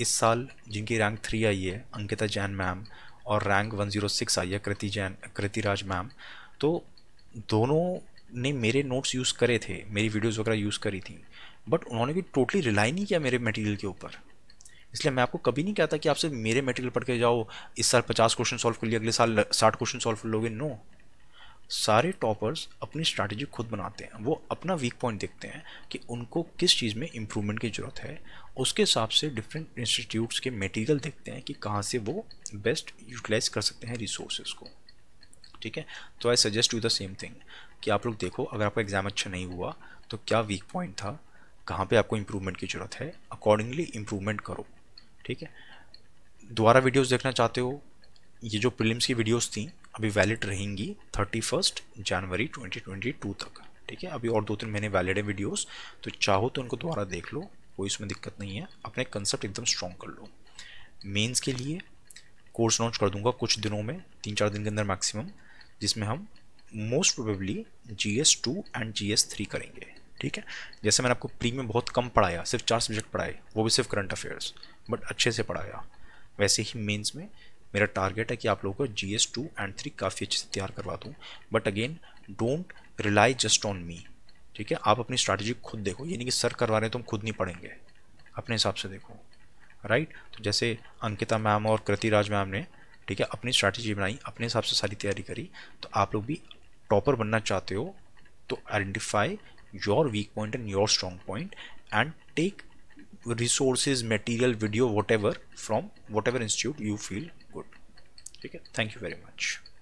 इस साल जिनकी रैंक थ्री आई है अंकिता जैन मैम और रैंक वन जीरो सिक्स आई है कृति जैन कृति राज मैम तो दोनों ने मेरे नोट्स यूज़ करे थे मेरी वीडियोज़ वगैरह यूज़ करी थी बट उन्होंने भी टोटली रिलाई नहीं किया मेरे मटेरियल के ऊपर इसलिए मैं आपको कभी नहीं कहता कि आपसे मेरे मटेरियल पढ़ के जाओ इस साल पचास क्वेश्चन सॉल्व कर लिए अगले साल साठ क्वेश्चन सॉल्व कर लोगे नो सारे टॉपर्स अपनी स्ट्रैटेजी खुद बनाते हैं वो अपना वीक पॉइंट देखते हैं कि उनको किस चीज़ में इम्प्रूवमेंट की ज़रूरत है उसके हिसाब से डिफरेंट इंस्टीट्यूट्स के मटेरियल देखते हैं कि कहाँ से वो बेस्ट यूटिलाइज कर सकते हैं रिसोर्सेज को ठीक है तो I suggest you the same thing कि आप लोग देखो अगर आपका एग्ज़ाम अच्छा नहीं हुआ तो क्या वीक पॉइंट था कहाँ पे आपको इम्प्रूवमेंट की ज़रूरत है अकॉर्डिंगली इम्प्रूवमेंट करो ठीक है दोबारा वीडियोस देखना चाहते हो ये जो प्रीलिम्स की वीडियोस थी अभी वैलिड रहेंगी थर्टी फर्स्ट जनवरी 2022 तक ठीक है अभी और दो तीन महीने वैलिड है वीडियोस तो चाहो तो उनको दोबारा देख लो कोई इसमें दिक्कत नहीं है अपने कंसेप्ट एकदम स्ट्रॉन्ग कर लो मेंस के लिए कोर्स लॉन्च कर दूंगा कुछ दिनों में तीन चार दिन के अंदर मैक्सिमम जिसमें हम most probably G S two and G S three करेंगे ठीक है जैसे मैंने आपको प्री में बहुत कम पढ़ाया सिर्फ चार सब्जेक्ट पढ़ाए वो भी सिर्फ करंट अफेयर्स बट अच्छे से पढ़ाया वैसे ही मेंस में मेरा टारगेट है कि आप लोगों को G S two and three काफ़ी अच्छे से तैयार करवा दूँ but again don't rely just on me ठीक है आप अपनी स्ट्रैटेजी खुद देखो यानी कि सर करवा रहे हैं तो हम खुद नहीं पढ़ेंगे अपने हिसाब से देखो राइट तो जैसे अंकिता मैम और कृतिराज मैम ने ठीक है अपनी स्ट्रैटेजी बनाई अपने हिसाब से सारी तैयारी करी तो आप लोग भी टॉपर बनना चाहते हो तो identify your weak point and your strong point and take video material ever whatever from ever institute you feel ठीक है थैंक यू वेरी मच